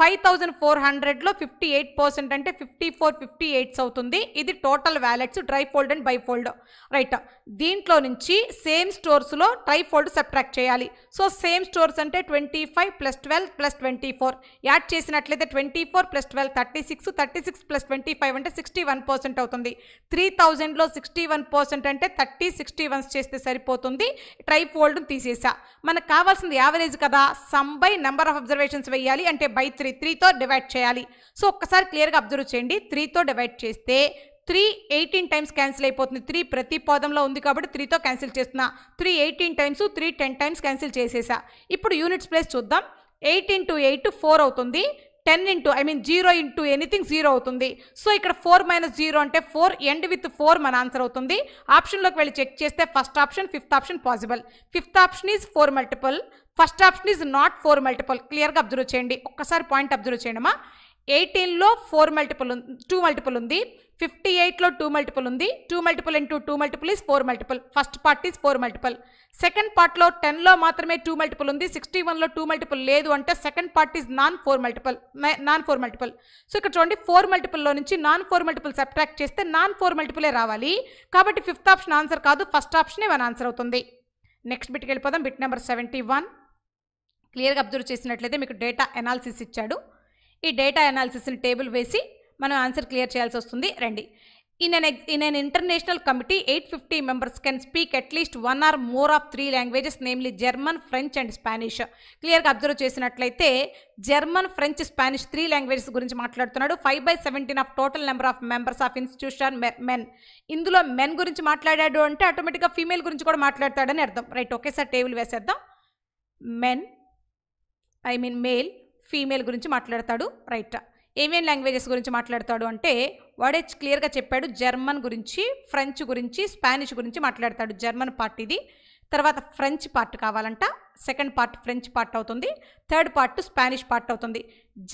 five thousand four హండ్రెడ్లో fifty eight percent అంటే fifty four fifty eights అవుతుంది ఇది total wallets trifold and bifold right దీంట్లో నుంచి same స్టోర్స్లో trifold subtract చేయాలి so same stores అంటే twenty five plus twelve plus twenty four add చేసినట్లయితే twenty four plus twelve thirty six thirty six plus twenty five అంటే sixty one percent అవుతుంది three థౌజండ్లో sixty one percent అంటే thirty sixty ones చేస్తే సరిపోతుంది trifold తీసేసా మనకు కావాల్సింది యావరేజ్ కదా sum by number of observations వెయ్యాలి అంటే బై త్రీ త్రీ త్రీతో డివైడ్ చేయాలి సో ఒక్కసారి క్లియర్గా అబ్జర్వ్ చేయండి త్రీతో డివైడ్ చేస్తే త్రీ ఎయిటీన్ టైమ్స్ క్యాన్సిల్ అయిపోతుంది త్రీ ప్రతి పదంలో ఉంది కాబట్టి త్రీతో క్యాన్సిల్ చేస్తున్నా three eighteen times three ten times cancel చేసేసా ఇప్పుడు యూనిట్స్ ప్లేస్ చూద్దాం ఎయిట్ ఇంటూ ఎయిట్ ఫోర్ అవుతుంది ten into I mean zero into anything zero అవుతుంది సో ఇక్కడ ఫోర్ మైనస్ జీరో అంటే ఫోర్ ఎండ్ విత్ ఫోర్ మన ఆన్సర్ అవుతుంది ఆప్షన్లోకి వెళ్ళి చెక్ చేస్తే first option fifth option possible fifth option is four multiple first option is not four multiple క్లియర్గా observe చేయండి ఒక్కసారి పాయింట్ అబ్జర్వ్ చేయడమా ఎయిటీన్లో ఫోర్ మల్టిపుల్ టూ మల్టిపుల్ ఉంది ఫిఫ్టీ ఎయిట్లో టూ మల్టిపుల్ ఉంది two multiple into two multiple is four multiple first part is four multiple second పార్ట్లో టెన్లో మాత్రమే టూ మల్టిపుల్ ఉంది సిక్స్టీ వన్లో టూ మల్టిపుల్ లేదు అంటే second part is non four multiple non four multiple so ఇక్కడ చూడండి ఫోర్ మల్టిపుల్లో నుంచి నాన్ ఫోర్ మల్టిపుల్ సబ్ట్రాక్ట్ చేస్తే నాన్ ఫోర్ మల్టిపులే రావాలి కాబట్టి ఫిఫ్త్ ఆప్షన్ ఆన్సర్ కాదు ఫస్ట్ ఆప్షనే వన్ ఆన్సర్ అవుతుంది నెక్స్ట్ బిట్కి వెళ్ళిపోదాం బిట్ నెంబర్ సెవెంటీ వన్ క్లియర్గా అబ్జర్వ్ చేసినట్లయితే మీకు డేటా ఎనాలిసిస్ ఇచ్చాడు ఈ డేటా ఎనాలిసిస్ని టేబుల్ వేసి మనం ఆన్సర్ క్లియర్ చేయాల్సి వస్తుంది రండి in an egg in an international committee eight fifty members can speak at least one or more of three languages namely German French and Spanish క్లియర్గా అబ్జర్వ్ చేసినట్లయితే German French Spanish three languages గురించి మాట్లాడుతున్నాడు five by seventeen of total number of members of institution men ఇందులో men గురించి మాట్లాడాడు అంటే ఆటోమేటిక్గా female గురించి కూడా మాట్లాడతాడని అర్థం రైట్ ఒకేసారి టేబుల్ వేసేద్దాం men I mean male female గురించి మాట్లాడతాడు రైట్ ఏమేం లాంగ్వేజెస్ గురించి మాట్లాడతాడు అంటే వాడేజ్ క్లియర్గా చెప్పాడు జర్మన్ గురించి ఫ్రెంచ్ గురించి స్పానిష్ గురించి మాట్లాడతాడు జర్మన్ పార్ట్ ఇది తర్వాత ఫ్రెంచ్ పార్ట్ కావాలంట సెకండ్ పార్ట్ ఫ్రెంచ్ పార్ట్ అవుతుంది థర్డ్ పార్ట్ స్పానిష్ పార్ట్ అవుతుంది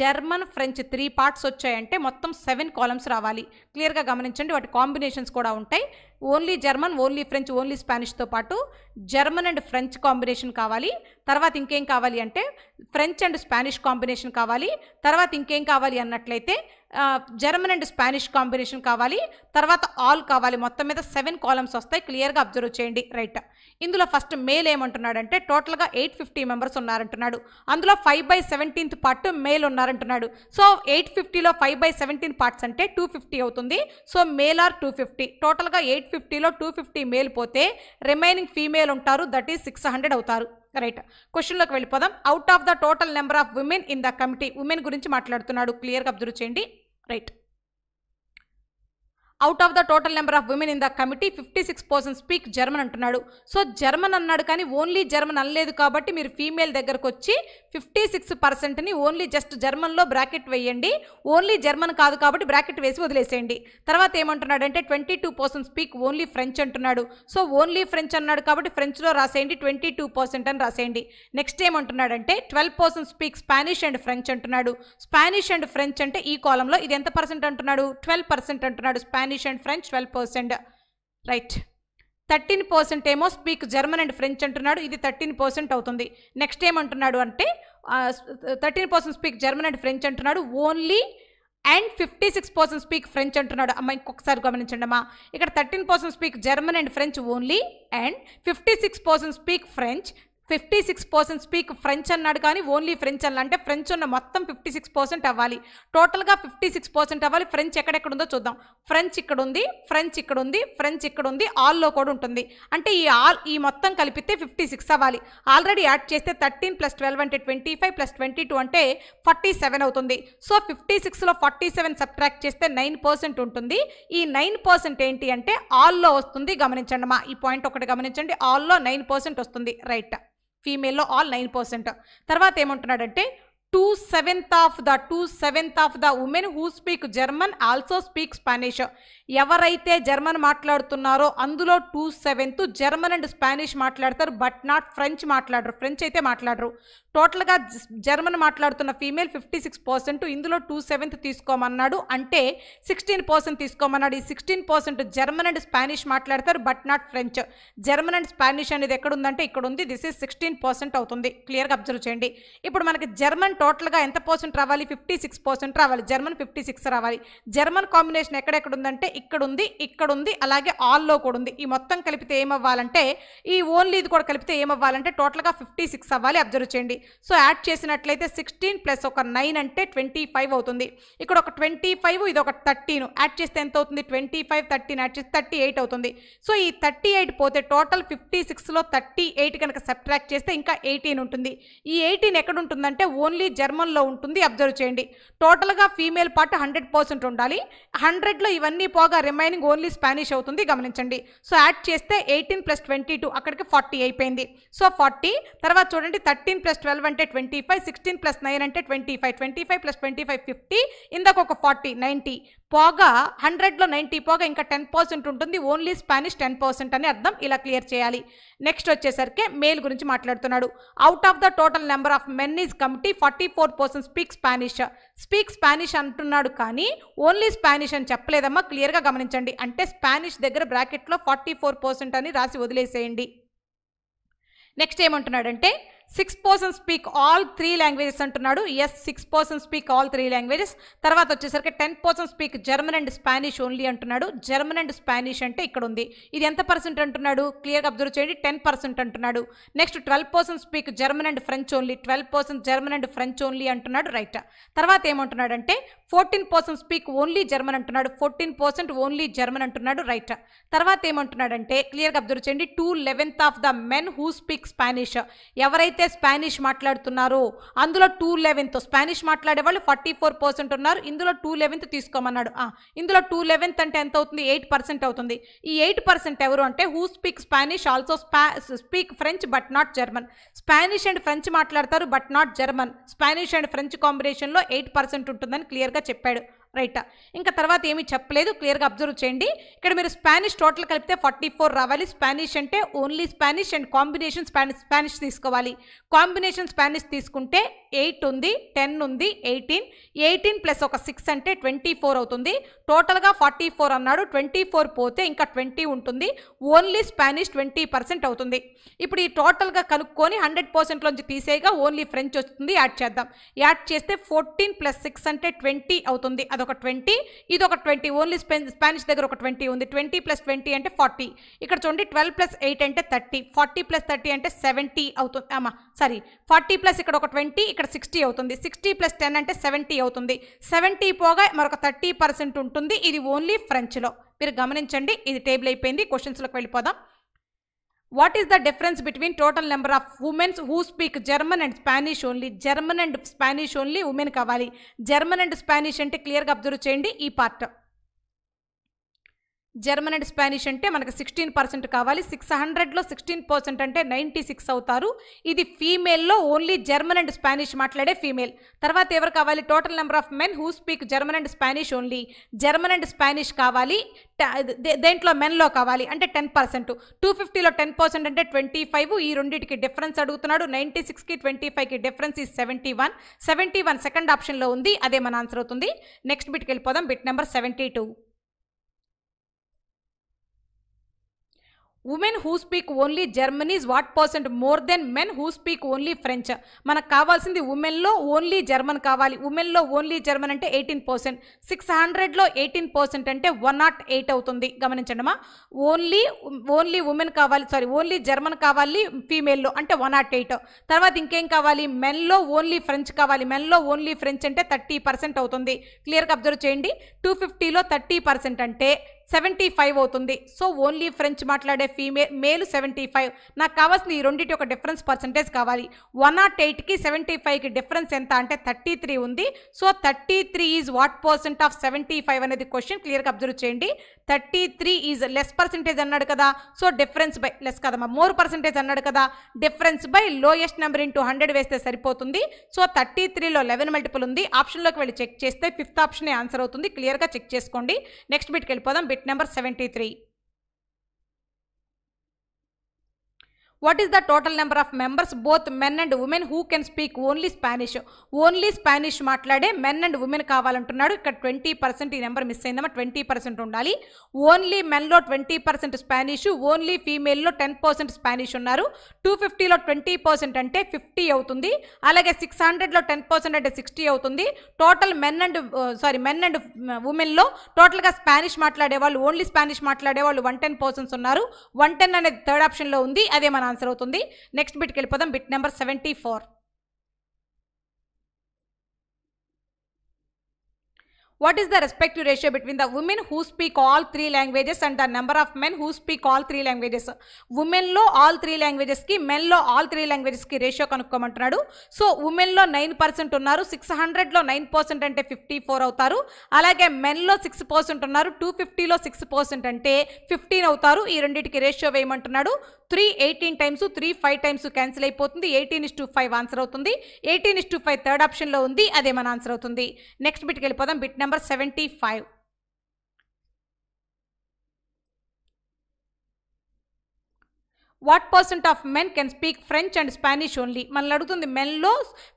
జర్మన్ ఫ్రెంచ్ త్రీ పార్ట్స్ వచ్చాయంటే మొత్తం సెవెన్ కాలమ్స్ రావాలి క్లియర్గా గమనించండి వాటి కాంబినేషన్స్ కూడా ఉంటాయి only German only French only స్పానిష్తో పాటు జర్మన్ అండ్ ఫ్రెంచ్ కాంబినేషన్ కావాలి తర్వాత ఇంకేం కావాలి అంటే ఫ్రెంచ్ అండ్ స్పానిష్ కాంబినేషన్ కావాలి తర్వాత ఇంకేం కావాలి అన్నట్లయితే జర్మన్ అండ్ స్పానిష్ కాంబినేషన్ కావాలి తర్వాత ఆల్ కావాలి మొత్తం మీద సెవెన్ కాలమ్స్ వస్తాయి క్లియర్గా అబ్జర్వ్ చేయండి రైట్ ఇందులో ఫస్ట్ మేల్ ఏమంటున్నాడంటే టోటల్గా ఎయిట్ ఫిఫ్టీ మెంబర్స్ ఉన్నారంటున్నాడు అందులో five by seventeenth part male ఉన్నారంటున్నాడు సో ఎయిట్ ఫిఫ్టీలో ఫైవ్ బై సెవెంటీన్ పార్ట్స్ అంటే టూ ఫిఫ్టీ అవుతుంది so male are two fifty టోటల్గా ఎయిట్ ఫిఫ్టీలో టూ ఫిఫ్టీ మేల్ పోతే రిమైనింగ్ ఫీమేల్ ఉంటారు దట్ ఈస్ సిక్స్ హండ్రెడ్ అవుతారు రైట్ క్వశ్చన్లోకి వెళ్ళిపోదాం out of the total number of women in the committee women గురించి మాట్లాడుతున్నాడు క్లియర్గా అబ్జర్వ్ చేయండి right out of the total number of women in the committee fifty six percent speak German అంటున్నాడు so German అన్నాడు కానీ only German అనలేదు కాబట్టి మీరు ఫీమేల్ దగ్గరకు వచ్చి ఫిఫ్టీ సిక్స్ పర్సెంట్ని ఓన్లీ జస్ట్ జర్మన్లో బ్రాకెట్ వేయండి ఓన్లీ జర్మన్ కాదు కాబట్టి బ్రాకెట్ వేసి వదిలేసేయండి తర్వాత ఏమంటున్నాడు అంటే twenty two percent speak only French అంటున్నాడు సో ఓన్లీ ఫ్రెంచ్ అన్నాడు కాబట్టి ఫ్రెంచ్లో రాసేయండి ట్వంటీ టూ పర్సెంట్ అని రాసేయండి నెక్స్ట్ ఏమంటున్నాడంటే twelve percent speak Spanish and French అంటున్నాడు స్పానిష్ అండ్ ఫ్రెంచ్ అంటే ఈ కాలంలో ఇది ఎంత పర్సెంట్ అంటున్నాడు ట్వెల్వ్ పర్సెంట్ అంటున్నాడు Spanish English and French twelve percent right thirteen percent ఏమో స్పీక్ జర్మన్ అండ్ ఫ్రెంచ్ అంటున్నాడు ఇది థర్టీన్ పర్సెంట్ అవుతుంది నెక్స్ట్ ఏమంటున్నాడు అంటే thirteen percent speak German and French అంటున్నాడు only and fifty six percent speak French అంటున్నాడు అమ్మ ఇంకొకసారి గమనించండి అమ్మా ఇక్కడ thirteen percent speak German and French only and fifty six percent speak French fifty six percent speak French అన్నాడు కానీ only French అన్న అంటే ఫ్రెంచ్ ఉన్న మొత్తం ఫిఫ్టీ సిక్స్ పర్సెంట్ అవ్వాలి టోటల్గా ఫిఫ్టీ సిక్స్ పర్సెంట్ అవ్వాలి ఫ్రెంచ్ ఎక్కడెక్కడ ఉందో చూద్దాం ఫ్రెంచ్ ఇక్కడ ఉంది ఫ్రెంచ్ ఇక్కడ ఉంది ఫ్రెంచ్ ఇక్కడ ఉంది ఆల్లో కూడా ఉంటుంది అంటే ఈ ఆల్ ఈ మొత్తం కలిపితే ఫిఫ్టీ సిక్స్ అవ్వాలి ఆల్రెడీ యాడ్ చేస్తే థర్టీన్ ప్లస్ ట్వెల్వ్ అంటే twenty five plus twenty two అంటే ఫార్టీ సెవెన్ అవుతుంది సో ఫిఫ్టీ సిక్స్లో ఫార్టీ సెవెన్ సబ్ట్రాక్ట్ చేస్తే నైన్ పర్సెంట్ ఉంటుంది ఈ నైన్ పర్సెంట్ ఏంటి అంటే ఆల్లో వస్తుంది గమనించండి మా ఈ పాయింట్ ఒకటి గమనించండి ఆల్లో నైన్ పర్సెంట్ వస్తుంది రైట్ ఫీమేల్లో ఆల్ నైన్ పర్సెంట్ తర్వాత ఏమంటున్నాడంటే two seventh of the two seventh of the women who speak German also speak Spanish ఎవరైతే జర్మన్ మాట్లాడుతున్నారో అందులో two seventh German and Spanish మాట్లాడతారు బట్ నాట్ ఫ్రెంచ్ మాట్లాడరు ఫ్రెంచ్ అయితే మాట్లాడరు టోటల్గా జర్మన్ మాట్లాడుతున్న ఫీమేల్ ఫిఫ్టీ సిక్స్ పర్సెంట్ ఇందులో టూ సెవెంత్ తీసుకోమన్నాడు అంటే సిక్స్టీన్ పర్సెంట్ తీసుకోమన్నాడు ఈ sixteen percent German and Spanish మాట్లాడతారు but not French German and Spanish అనేది ఎక్కడ ఉందంటే ఇక్కడ ఉంది దిస్ ఈజ్ సిక్స్టీన్ పర్సెంట్ అవుతుంది క్లియర్గా అబ్జర్వ్ చేయండి ఇప్పుడు మనకి జర్మన్ టోటల్గా ఎంత పర్సెంట్ రావాలి ఫిఫ్టీ సిక్స్ పర్సెంట్ రావాలి జర్మన్ ఫిఫ్టీ సిక్స్ రావాలి జర్మన్ కాంబినేషన్ ఎక్కడెక్కడ ఉందంటే ఇక్కడ ఉంది ఇక్కడ ఉంది అలాగే ఆల్లో కూడా ఉంది ఈ మొత్తం కలిపితే ఏమవ్వాలంటే ఈ ఓన్లీ ఇది కూడా కలిపితే ఏమవ్వాలంటే టోటల్గా ఫిఫ్టీ సిక్స్ అవ్వాలి అబ్జర్వ్ చేయండి సో యాడ్ చేసినట్లయితే సిక్స్టీన్ ప్లస్ ఒక నైన్ అంటే ట్వంటీ ఫైవ్ అవుతుంది ఇక్కడ ఒక ట్వంటీ ఫైవ్ ఇది ఒక థర్టీన్ యాడ్ చేస్తే ఎంత అవుతుంది ట్వంటీ ఫైవ్ థర్టీన్ యాడ్ చేస్తే థర్టీ ఎయిట్ అవుతుంది సో ఈ థర్టీ ఎయిట్ పోతే టోటల్ ఫిఫ్టీ సిక్స్లో థర్టీ ఎయిట్ కనుక సబ్ట్రాక్ట్ చేస్తే ఇంకా ఎయిటీన్ ఉంటుంది ఈ ఎయిటీన్ ఎక్కడ ఉంటుందంటే ఓన్లీ జర్మన్లో ఉంటుంది అబ్జర్వ్ చేయండి టోటల్గా ఫీమేల్ పార్ట్ హండ్రెడ్ పర్సెంట్ ఉండాలి హండ్రెడ్లో ఇవన్నీ పోగా రిమైనింగ్ ఓన్లీ స్పానిష్ అవుతుంది గమనించండి సో యాడ్ చేస్తే ఎయిటీన్ ప్లస్ ట్వంటీ టూ అక్కడికి ఫార్టీ అయిపోయింది సో ఫార్టీ తర్వాత చూడండి థర్టీన్ ప్లస్ ట్వెల్వ్ అంటే twenty five sixteen plus nine అంటే twenty five twenty five plus twenty five fifty ఇందాక ఒక ఫార్టీ నైంటీ పోగా హండ్రెడ్లో నైంటీ పోగా ఇంకా టెన్ పర్సెంట్ ఉంటుంది ఓన్లీ స్పానిష్ టెన్ పర్సెంట్ అని అర్థం ఇలా క్లియర్ చేయాలి నెక్స్ట్ వచ్చేసరికి మేల్ గురించి మాట్లాడుతున్నాడు out of the total number of men is committee forty four percent speak Spanish speak Spanish అంటున్నాడు కానీ ఓన్లీ స్పానిష్ అని చెప్పలేదమ్మా క్లియర్గా గమనించండి అంటే స్పానిష్ దగ్గర బ్రాకెట్లో ఫార్టీ ఫోర్ పర్సెంట్ అని రాసి వదిలేసేయండి నెక్స్ట్ ఏమంటున్నాడంటే six person speak all three languages అంటున్నాడు yes six person speak all three languages తర్వాత వచ్చేసరికి ten person speak German and Spanish only అంటున్నాడు జర్మన్ అండ్ స్పానిష్ అంటే ఇక్కడ ఉంది ఇది ఎంత పర్సెంట్ అంటున్నాడు క్లియర్గా అబ్జర్వ్ చేయండి టెన్ పర్సెంట్ అంటున్నాడు next twelve person speak German and French only twelve percent German and French only అంటున్నాడు రైట్ తర్వాత ఏమంటున్నాడంటే fourteen percent speak only German అంటున్నాడు ఫోర్టీన్ పర్సెంట్ ఓన్లీ జర్మన్ అంటున్నాడు రైట్ తర్వాత ఏమంటున్నాడంటే క్లియర్గా అబ్దుర్చండి two eleventh of the men who speak Spanish ఎవరైతే స్పానిష్ మాట్లాడుతున్నారో అందులో టూ లెవెన్త్ స్పానిష్ మాట్లాడే వాళ్ళు ఫార్టీ ఫోర్ పర్సెంట్ ఉన్నారు ఇందులో టూ లెవెన్త్ తీసుకోమన్నాడు ఇందులో టూ లెవెన్త్ అంటే ఎంత అవుతుంది ఎయిట్ పర్సెంట్ అవుతుంది ఈ ఎయిట్ పర్సెంట్ ఎవరు అంటే హూ స్పీక్ స్పానిష్ ఆల్సో స్పా speak French but not German Spanish and French మాట్లాడతారు but not German Spanish and French కాంబినేషన్లో ఎయిట్ పర్సెంట్ ఉంటుందని క్లియర్గా చెప్పాడు రైట్ ఇంకా తర్వాత ఏమీ చెప్పలేదు క్లియర్గా అబ్జర్వ్ చేయండి ఇక్కడ మీరు స్పానిష్ టోటల్ కలిపితే ఫార్టీ ఫోర్ రావాలి స్పానిష్ అంటే only Spanish and combination Spanish Spanish తీసుకోవాలి కాంబినేషన్ స్పానిష్ తీసుకుంటే ఎయిట్ ఉంది టెన్ ఉంది ఎయిటీన్ ఎయిటీన్ ప్లస్ ఒక సిక్స్ అంటే ట్వంటీ ఫోర్ అవుతుంది టోటల్గా ఫార్టీ ఫోర్ అన్నాడు ట్వంటీ ఫోర్ పోతే ఇంకా ట్వంటీ ఉంటుంది ఓన్లీ స్పానిష్ ట్వంటీ పర్సెంట్ అవుతుంది ఇప్పుడు ఈ టోటల్గా కనుక్కొని హండ్రెడ్ పర్సెంట్లోంచి తీసేయగా ఓన్లీ ఫ్రెంచ్ వస్తుంది యాడ్ చేద్దాం యాడ్ చేస్తే ఫోర్టీన్ ప్లస్ సిక్స్ అంటే ట్వంటీ అవుతుంది అదొక ట్వంటీ ఇది ఒక ట్వంటీ ఓన్లీ స్పానిష్ దగ్గర ఒక ట్వంటీ ఉంది ట్వంటీ ప్లస్ ట్వంటీ అంటే ఫార్టీ ఇక్కడ చూడండి ట్వెల్వ్ ప్లస్ ఎయిట్ అంటే థర్టీ ఫార్టీ ప్లస్ థర్టీ అంటే సెవెంటీ అవుతుంది అమ్మా సారీ ఫార్టీ ప్లస్ ఇక్కడ ఒక ట్వంటీ ఇక్కడ ఇక్కడ సిక్స్టీ అవుతుంది సిక్స్టీ ప్లస్ టెన్ అంటే సెవెంటీ అవుతుంది సెవెంటీ పోగా మరొక థర్టీ పర్సెంట్ ఉంటుంది ఇది ఓన్లీ ఫ్రెంచ్లో మీరు గమనించండి ఇది టేబుల్ అయిపోయింది క్వశ్చన్స్లోకి వెళ్ళిపోదాం what is the difference between total number of womens who speak German and Spanish only German and Spanish only women కావాలి జర్మన్ అండ్ స్పానిష్ అంటే క్లియర్గా అబ్జర్వ్ చేయండి ఈ పార్ట్ జర్మన్ అండ్ స్పానిష్ అంటే మనకు సిక్స్టీన్ పర్సెంట్ కావాలి సిక్స్ హండ్రెడ్లో sixteen percent అంటే నైంటీ సిక్స్ అవుతారు ఇది ఫీమేల్లో ఓన్లీ జర్మన్ అండ్ స్పానిష్ మాట్లాడే ఫీమేల్ తర్వాత ఎవరు కావాలి total number of men who speak German and Spanish only German and Spanish కావాలి దేంట్లో మెన్లో కావాలి అంటే టెన్ పర్సెంట్ టూ ఫిఫ్టీలో టెన్ పర్సెంట్ అంటే ట్వంటీ ఫైవ్ ఈ రెండింటికి డిఫరెన్స్ అడుగుతున్నాడు నైంటీ సిక్స్కి ట్వంటీ ఫైవ్కి డిఫరెన్స్ ఈ seventy one seventy one second ఆప్షన్లో ఉంది అదే మన ఆన్సర్ అవుతుంది నెక్స్ట్ బిట్కి వెళ్ళిపోదాం bit number seventy two women who speak only Germans what percent more than men who speak only French మనకు కావాల్సింది ఉమెన్లో ఓన్లీ జర్మన్ కావాలి ఉమెన్లో ఓన్లీ జర్మన్ అంటే ఎయిటీన్ పర్సెంట్ సిక్స్ హండ్రెడ్లో ఎయిటీన్ పర్సెంట్ అంటే వన్ నాట్ ఎయిట్ అవుతుంది గమనించండమ్మా ఓన్లీ ఓన్లీ ఉమెన్ కావాలి సారీ ఓన్లీ జర్మన్ కావాలి ఫీమేల్లో అంటే వన్ నాట్ ఎయిట్ తర్వాత ఇంకేం కావాలి మెన్లో ఓన్లీ ఫ్రెంచ్ కావాలి మెన్లో ఓన్లీ ఫ్రెంచ్ అంటే థర్టీ పర్సెంట్ అవుతుంది క్లియర్గా అబ్జర్వ్ చేయండి టూ ఫిఫ్టీలో థర్టీ పర్సెంట్ అంటే సెవెంటీ ఫైవ్ అవుతుంది సో ఓన్లీ ఫ్రెంచ్ మాట్లాడే ఫీమేల్ మేలు సెవెంటీ ఫైవ్ నాకు కావాల్సిన ఈ రెండింటి ఒక డిఫరెన్స్ పర్సంటేజ్ కావాలి వన్ నాట్ ఎయిట్కి సెవెంటీ ఫైవ్కి డిఫరెన్స్ ఎంత అంటే థర్టీ త్రీ ఉంది so thirty three is what percent of seventy five అనేది క్వశ్చన్ క్లియర్గా అబ్జర్వ్ చేయండి thirty three is less percentage అన్నాడు కదా సో డిఫరెన్స్ బై లెస్ కదమ్మా మోర్ పర్సంటేజ్ అన్నాడు కదా difference by lowest number into hundred వేస్తే సరిపోతుంది సో థర్టీ త్రీలో లెవెన్ మల్టిపుల్ ఉంది ఆప్షన్లోకి వెళ్ళి చెక్ చేస్తే ఫిఫ్త్ ఆప్షన్ ఆన్సర్ అవుతుంది క్లియర్గా చెక్ చేసుకోండి నెక్స్ట్ బిట్కి వెళ్ళిపోదాం bit number 73. What is the total number of members both men and women who can speak only Spanish only Spanish మాట్లాడే మెన్ అండ్ ఉమెన్ కావాలంటున్నాడు ఇక్కడ ట్వంటీ పర్సెంట్ ఈ నెంబర్ మిస్ అయిందమ్మా ట్వంటీ పర్సెంట్ ఉండాలి only మెన్లో twenty percent Spanish only ఫీమేల్లో ten percent Spanish ఉన్నారు two ఫిఫ్టీలో ట్వంటీ పర్సెంట్ అంటే ఫిఫ్టీ అవుతుంది అలాగే సిక్స్ హండ్రెడ్లో టెన్ పర్సెంట్ అంటే సిక్స్టీ అవుతుంది total men and sorry men and ఉమెన్లో టోటల్గా స్పానిష్ మాట్లాడే వాళ్ళు ఓన్లీ స్పానిష్ మాట్లాడే వాళ్ళు వన్ టెన్ పర్సన్స్ ఉన్నారు వన్ టెన్ అనేది థర్డ్ ఆప్షన్లో ఉంది అదే మన ఆన్సర్ అవుతుంది నెక్స్ట్ బిట్కి వెళ్ళిపోదాం bit number seventy four what is the respective ratio between the women who speak all three languages and the number of men who speak all three languages ఉమెన్లో all three లాంగ్వేజెస్కి మెన్లో all three లాంగ్వేజెస్కి ratio కనుక్కోమంటున్నాడు so ఉమెన్లో nine percent ఉన్నారు six హండ్రెడ్లో nine percent అంటే fifty four అవుతారు అలాగే మెన్లో సిక్స్ పర్సెంట్ ఉన్నారు టూ ఫిఫ్టీలో సిక్స్ పర్సెంట్ అంటే ఫిఫ్టీన్ అవుతారు ఈ రెండింటికి రేషియో వేయమంటున్నాడు three eighteen times three five times cancel అయిపోతుంది eighteen is to five answer అవుతుంది eighteen is to five third ఆప్షన్లో ఉంది అదే మన ఆన్సర్ అవుతుంది నెక్స్ట్ బిట్కి వెళ్ళిపోదాం bit number seventy five what percent of men can speak French and Spanish only మనల్ని అడుగుతుంది మెన్లో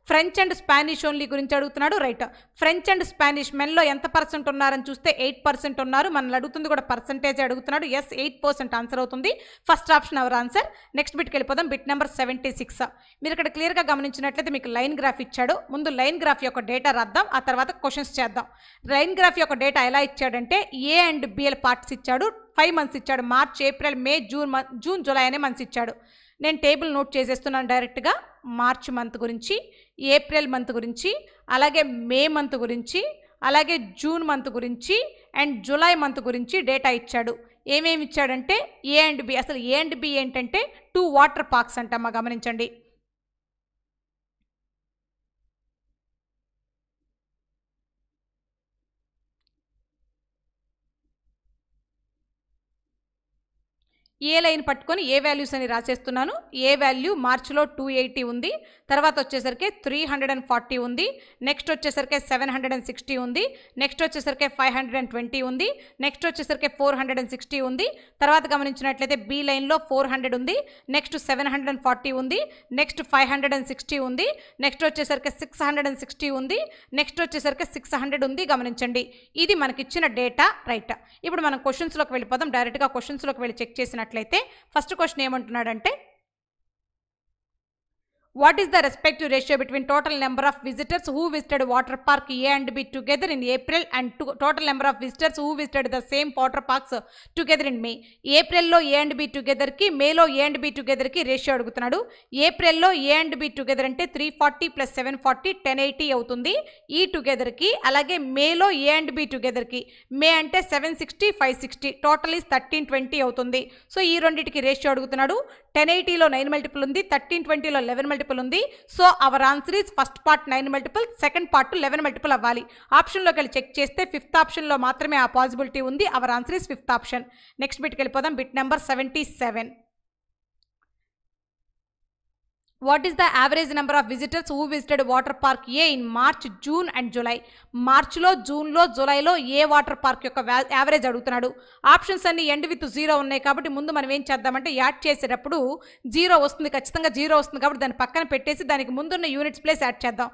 ఫ్రెంచ్ అండ్ స్పానిష్ ఓన్లీ గురించి అడుగుతున్నాడు రైట్ ఫ్రెంచ్ అండ్ స్పానిష్ మెన్లో ఎంత పర్సెంట్ ఉన్నారని చూస్తే ఎయిట్ పర్సెంట్ ఉన్నారు మనల్ని అడుగుతుంది కూడా పర్సెంటేజ్ అడుగుతున్నాడు ఎస్ ఎయిట్ పర్సెంట్ ఆన్సర్ అవుతుంది first option our answer next బిట్కి వెళ్ళిపోదాం బిట్ నెంబర్ సెవెంటీ సిక్స్ మీరు ఇక్కడ క్లియర్గా గమనించినట్లయితే మీకు లైన్ గ్రాఫ్ ఇచ్చాడు ముందు లైన్ గ్రాఫ్ యొక్క డేటా రాద్దాం ఆ తర్వాత క్వశ్చన్స్ చేద్దాం లైన్ గ్రాఫ్ యొక్క డేటా ఎలా ఇచ్చాడంటే ఏ అండ్ బిఎల్ పార్ట్స్ ఇచ్చాడు ఫైవ్ మంత్స్ ఇచ్చాడు March April May June June July అనే మంత్స్ ఇచ్చాడు నేను టేబుల్ నోట్ చేసేస్తున్నాను డైరెక్ట్గా మార్చ్ మంత్ గురించి ఏప్రిల్ మంత్ గురించి అలాగే మే మంత్ గురించి అలాగే జూన్ మంత్ గురించి అండ్ జూలై మంత్ గురించి డేటా ఇచ్చాడు ఏమేమి ఇచ్చాడంటే ఏ అండ్ బి అసలు ఏ అండ్ బి ఏంటంటే టూ వాటర్ పార్క్స్ అంట మా గమనించండి ఏ లైన్ పట్టుకొని ఏ వాల్యూస్ అని రాసేస్తున్నాను ఏ వాల్యూ మార్చిలో టూ ఎయిటీ ఉంది తర్వాత వచ్చేసరికి త్రీ హండ్రెడ్ అండ్ ఫార్టీ ఉంది నెక్స్ట్ వచ్చేసరికి సెవెన్ హండ్రెడ్ అండ్ సిక్స్టీ ఉంది నెక్స్ట్ వచ్చేసరికి ఫైవ్ హండ్రెడ్ అండ్ ట్వంటీ ఉంది నెక్స్ట్ వచ్చేసరికి ఫోర్ హండ్రెడ్ అండ్ సిక్స్టీ ఉంది తర్వాత గమనించినట్లయితే బి లైన్లో ఫోర్ హండ్రెడ్ ఉంది next seven hundred and forty ఉంది next five hundred and sixty ఉంది నెక్స్ట్ వచ్చేసరికి సిక్స్ హండ్రెడ్ అండ్ సిక్స్టీ ఉంది నెక్స్ట్ వచ్చేసరికి సిక్స్ హండ్రెడ్ ఉంది గమనించండి ఇది మనకిచ్చిన డేటా రైట్ ఇప్పుడు మనం క్వశ్చన్స్లోకి వెళ్ళిపోదాం డైరెక్ట్గా క్వశ్చన్స్లోకి వెళ్ళి చెక్ చేసినట్టు చూసినట్లయితే ఫస్ట్ క్వశ్చన్ ఏమంటున్నాడంటే what is the respective ratio between total number of visitors who visited water park A and B together in April and total number of visitors who visited the same water parks together in May ఏప్రిల్లో A and B టుగెదర్కి మేలో A and B టుగెదర్కి ratio అడుగుతున్నాడు ఏప్రిల్లో A and B together అంటే three forty plus seven forty ten eighty అవుతుంది e ఈ టుగెదర్కి అలాగే మేలో ఏ అండ్ బి టుగెదర్కి మే అంటే seven sixty five sixty total is thirteen twenty అవుతుంది సో ఈ రెండింటికి రేషియో అడుగుతున్నాడు టెన్ ఎయిటీలో నైన్ మల్టిపుల్ ఉంది థర్టీన్ ట్వంటీలో లెవెన్ మల్టిపుల్ ఉంది so our answer is first part nine multiple second part eleven multiple అవ్వాలి ఆప్షన్లోకి వెళ్ళి చెక్ చేస్తే ఫిఫ్త్ ఆప్షన్లో మాత్రమే ఆ పాసిబిలిటీ ఉంది our answer is fifth option next బిట్కి వెళ్ళిపోదాం bit number seventy seven what is the average number of visitors who visited water park A in March June and July మార్చ్లో జూన్లో జూలైలో ఏ వాటర్ పార్క్ యొక్క average అడుగుతున్నాడు options అన్ని end with zero ఉన్నాయి కాబట్టి ముందు మనం ఏం చేద్దామంటే యాడ్ చేసేటప్పుడు జీరో వస్తుంది ఖచ్చితంగా జీరో వస్తుంది కాబట్టి దాన్ని పక్కన పెట్టేసి దానికి ముందున్న యూనిట్స్ ప్లేస్ యాడ్ చేద్దాం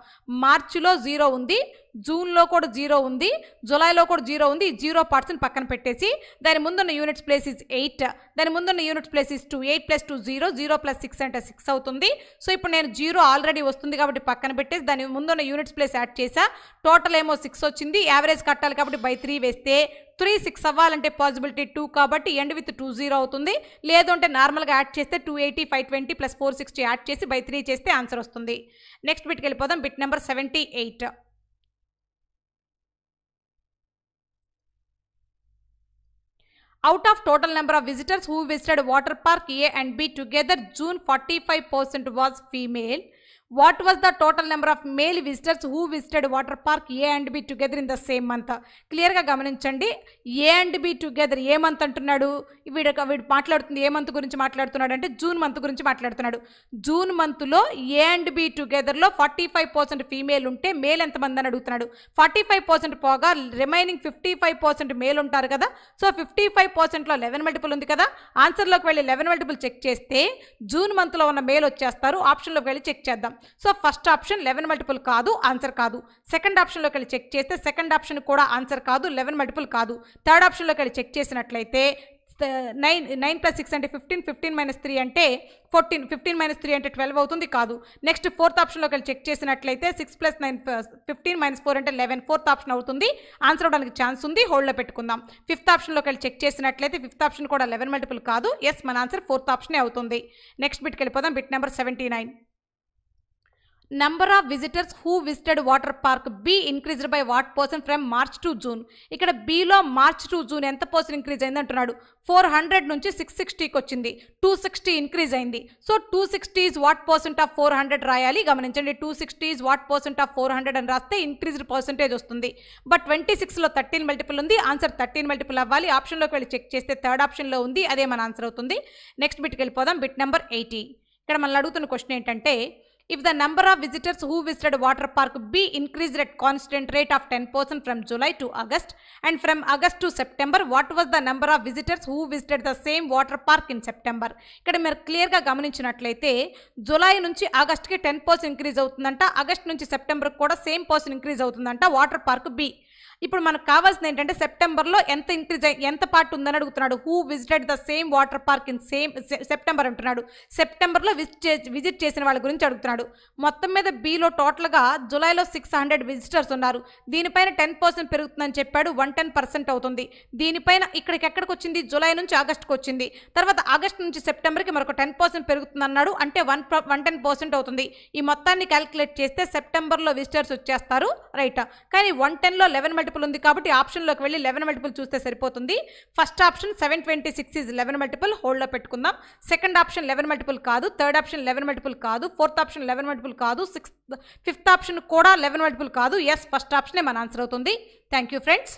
మార్చిలో జీరో ఉంది జూన్లో కూడా జీరో ఉంది జూలైలో కూడా జీరో ఉంది జీరో పర్సెంట్ పక్కన పెట్టేసి దాని ముందున్న యూనిట్స్ ప్లేస్ ఇస్ ఎయిట్ దాని ముందున్న units place is two eight plus two zero zero plus six అంటే సిక్స్ అవుతుంది సో ఇప్పుడు నేను జీరో ఆల్రెడీ వస్తుంది కాబట్టి పక్కన పెట్టేసి దాని ముందున్న యూనిట్స్ ప్లేస్ యాడ్ చేసా టోటల్ ఏమో సిక్స్ వచ్చింది యావరేజ్ కట్టాలి కాబట్టి బై త్రీ వేస్తే త్రీ సిక్స్ అవ్వాలంటే పాసిబిలిటీ టూ కాబట్టి ఎండ్ విత్ టూ జీరో అవుతుంది లేదు అంటే నార్మల్గా యాడ్ చేస్తే two eighty five twenty plus four sixty add చేసి బై త్రీ చేస్తే ఆన్సర్ వస్తుంది నెక్స్ట్ బిట్కి వెళ్ళిపోదాం bit number seventy eight Out of total number of visitors who visited water park A and B together, June 45% was female. What was the total number of male visitors who visited water park A and B together in the same month క్లియర్గా గమనించండి A and B together ఏ month అంటున్నాడు వీడు వీడు మాట్లాడుతుంది ఏ month గురించి మాట్లాడుతున్నాడు అంటే జూన్ మంత్ గురించి మాట్లాడుతున్నాడు జూన్ మంత్లో ఏ అండ్ బి టుగెదర్లో ఫార్టీ ఫైవ్ పర్సెంట్ ఫీమేల్ ఉంటే మేల్ ఎంతమంది అని అడుగుతున్నాడు ఫార్టీ ఫైవ్ పర్సెంట్ పోగా remaining fifty five percent male ఉంటారు కదా సో ఫిఫ్టీ ఫైవ్ పర్సెంట్లో లెవెన్ మల్టిపుల్ ఉంది కదా ఆన్సర్లోకి వెళ్ళి లెవెన్ మల్టిపుల్ చెక్ చేస్తే జూన్ మంత్లో ఉన్న మేల్ వచ్చేస్తారు ఆప్షన్లోకి వెళ్ళి చెక్ చేద్దాం చూద్దాం so first option eleven multiple కాదు ఆన్సర్ కాదు సెకండ్ ఆప్షన్లోకి వెళ్ళి చెక్ చేస్తే సెకండ్ ఆప్షన్ కూడా ఆన్సర్ కాదు లెవెన్ మల్టిపుల్ కాదు థర్డ్ ఆప్షన్లోకి వెళ్ళి చెక్ చేసినట్లయితే నైన్ నైన్ ప్లస్ సిక్స్ అంటే ఫిఫ్టీన్ ఫిఫ్టీన్ మైనస్ త్రీ అంటే ఫోర్టీన్ ఫిఫ్టీన్ మైనస్ త్రీ అంటే ట్వెల్వ్ అవుతుంది కాదు నెక్స్ట్ ఫోర్త్ ఆప్షన్లోకి వెళ్ళి చెక్ చేసినట్లయితే six plus nine fifteen minus four అంటే లెవెన్ ఫోర్త్ ఆప్షన్ అవుతుంది ఆన్సర్ అవడానికి ఛాన్స్ ఉంది హోల్డ్లో పెట్టుకుందాం ఫిఫ్త్ ఆప్షన్లోకి వెళ్ళి చెక్ చేసినట్లయితే ఫిఫ్త్ ఆప్షన్ కూడా లెవెన్ మల్టిపుల్ కాదు ఎస్ మన ఆన్సర్ ఫోర్త్ ఆప్షనే అవుతుంది నెక్స్ట్ బిట్కి వెళ్ళిపోదాం bit number seventy nine number of visitors who visited water park B increased by what percent from March to June ఇక్కడ బిలో మార్చ్ టు జూన్ ఎంత పర్సన్ ఇంక్రీజ్ అయింది అంటున్నాడు ఫోర్ హండ్రెడ్ నుంచి సిక్స్ సిక్స్టీకి వచ్చింది టూ సిక్స్టీ ఇంక్రీజ్ అయింది so two sixty is what percent of four hundred రాయాలి గమనించండి two sixty is what percent of four hundred అని రాస్తే ఇంక్రీజ్డ్ పర్సెంటేజ్ వస్తుంది బట్ ట్వంటీ సిక్స్లో థర్టీన్ మల్టిపుల్ ఉంది ఆన్సర్ థర్టీన్ మల్టిపుల్ అవ్వాలి ఆప్షన్లోకి వెళ్ళి చెక్ చేస్తే థర్డ్ ఆప్షన్లో ఉంది అదే మన ఆన్సర్ అవుతుంది నెక్స్ట్ బిట్కి వెళ్ళిపోదాం బిట్ నెంబర్ ఎయిటీ ఇక్కడ మనల్ని అడుగుతున్న క్వశ్చన్ ఏంటంటే If the number of visitors who visited water park B increased at constant rate of 10% from July to August and from August to September, what was the number of visitors who visited the same water park in September? ఇక్కడ మీరు క్లియర్గా గమనించినట్లయితే July నుంచి ఆగస్ట్కి ten increase increase august August september సెప్టెంబర్కి కూడా same percent increase అవుతుందంట water park b ఇప్పుడు మనకు కావాల్సింది ఏంటంటే సెప్టెంబర్లో ఎంత ఇంక్రీజ్ ఎంత పార్ట్ ఉందని అడుగుతున్నాడు who visited the same water park in same September అంటున్నాడు సెప్టెంబర్లో విజిట్ విజిట్ చేసిన వాళ్ళ గురించి అడుగుతున్నాడు మొత్తం మీద బీలో టోటల్గా జులైలో సిక్స్ హండ్రెడ్ విజిటర్స్ ఉన్నారు దీనిపైన టెన్ పర్సెంట్ పెరుగుతుందని చెప్పాడు వన్ టెన్ పర్సెంట్ అవుతుంది దీనిపైన ఇక్కడికి ఎక్కడికి వచ్చింది జులై నుంచి ఆగస్ట్కి వచ్చింది తర్వాత ఆగస్ట్ నుంచి సెప్టెంబర్కి మరొక టెన్ పర్సెంట్ పెరుగుతుంది అన్నాడు అంటే వన్ వన్ టెన్ పర్సెంట్ అవుతుంది ఈ మొత్తాన్ని క్యాలిక్యులేట్ చేస్తే సెప్టెంబర్లో విజిటర్స్ వచ్చేస్తారు రైట్ కానీ వన్ టెన్లో లెవెన్ మల్టీ మల్టిపుల్ ఉంది కాబట్టి ఆప్షన్లోకి వెళ్ళి లెవెన్ మల్టిపుల్ చూస్తే సరిపోతుంది first option seven twenty six is eleven multiple హోల్డ్లో పెట్టుకుందాం సెకండ్ ఆప్షన్ లెవెన్ మల్టిపుల్ కాదు థర్డ్ ఆప్షన్ లెవెన్ మల్టిపుల్ కాదు ఫోర్త్ ఆప్షన్ లెవెన్ మల్టిపుల్ కాదు సిక్స్త్ ఫిఫ్త్ ఆప్షన్ కూడా లెవెన్ మల్టిపుల్ కాదు ఎస్ ఫస్ట్ ఆప్షనే మన ఆన్సర్ అవుతుంది థ్యాంక్ ఫ్రెండ్స్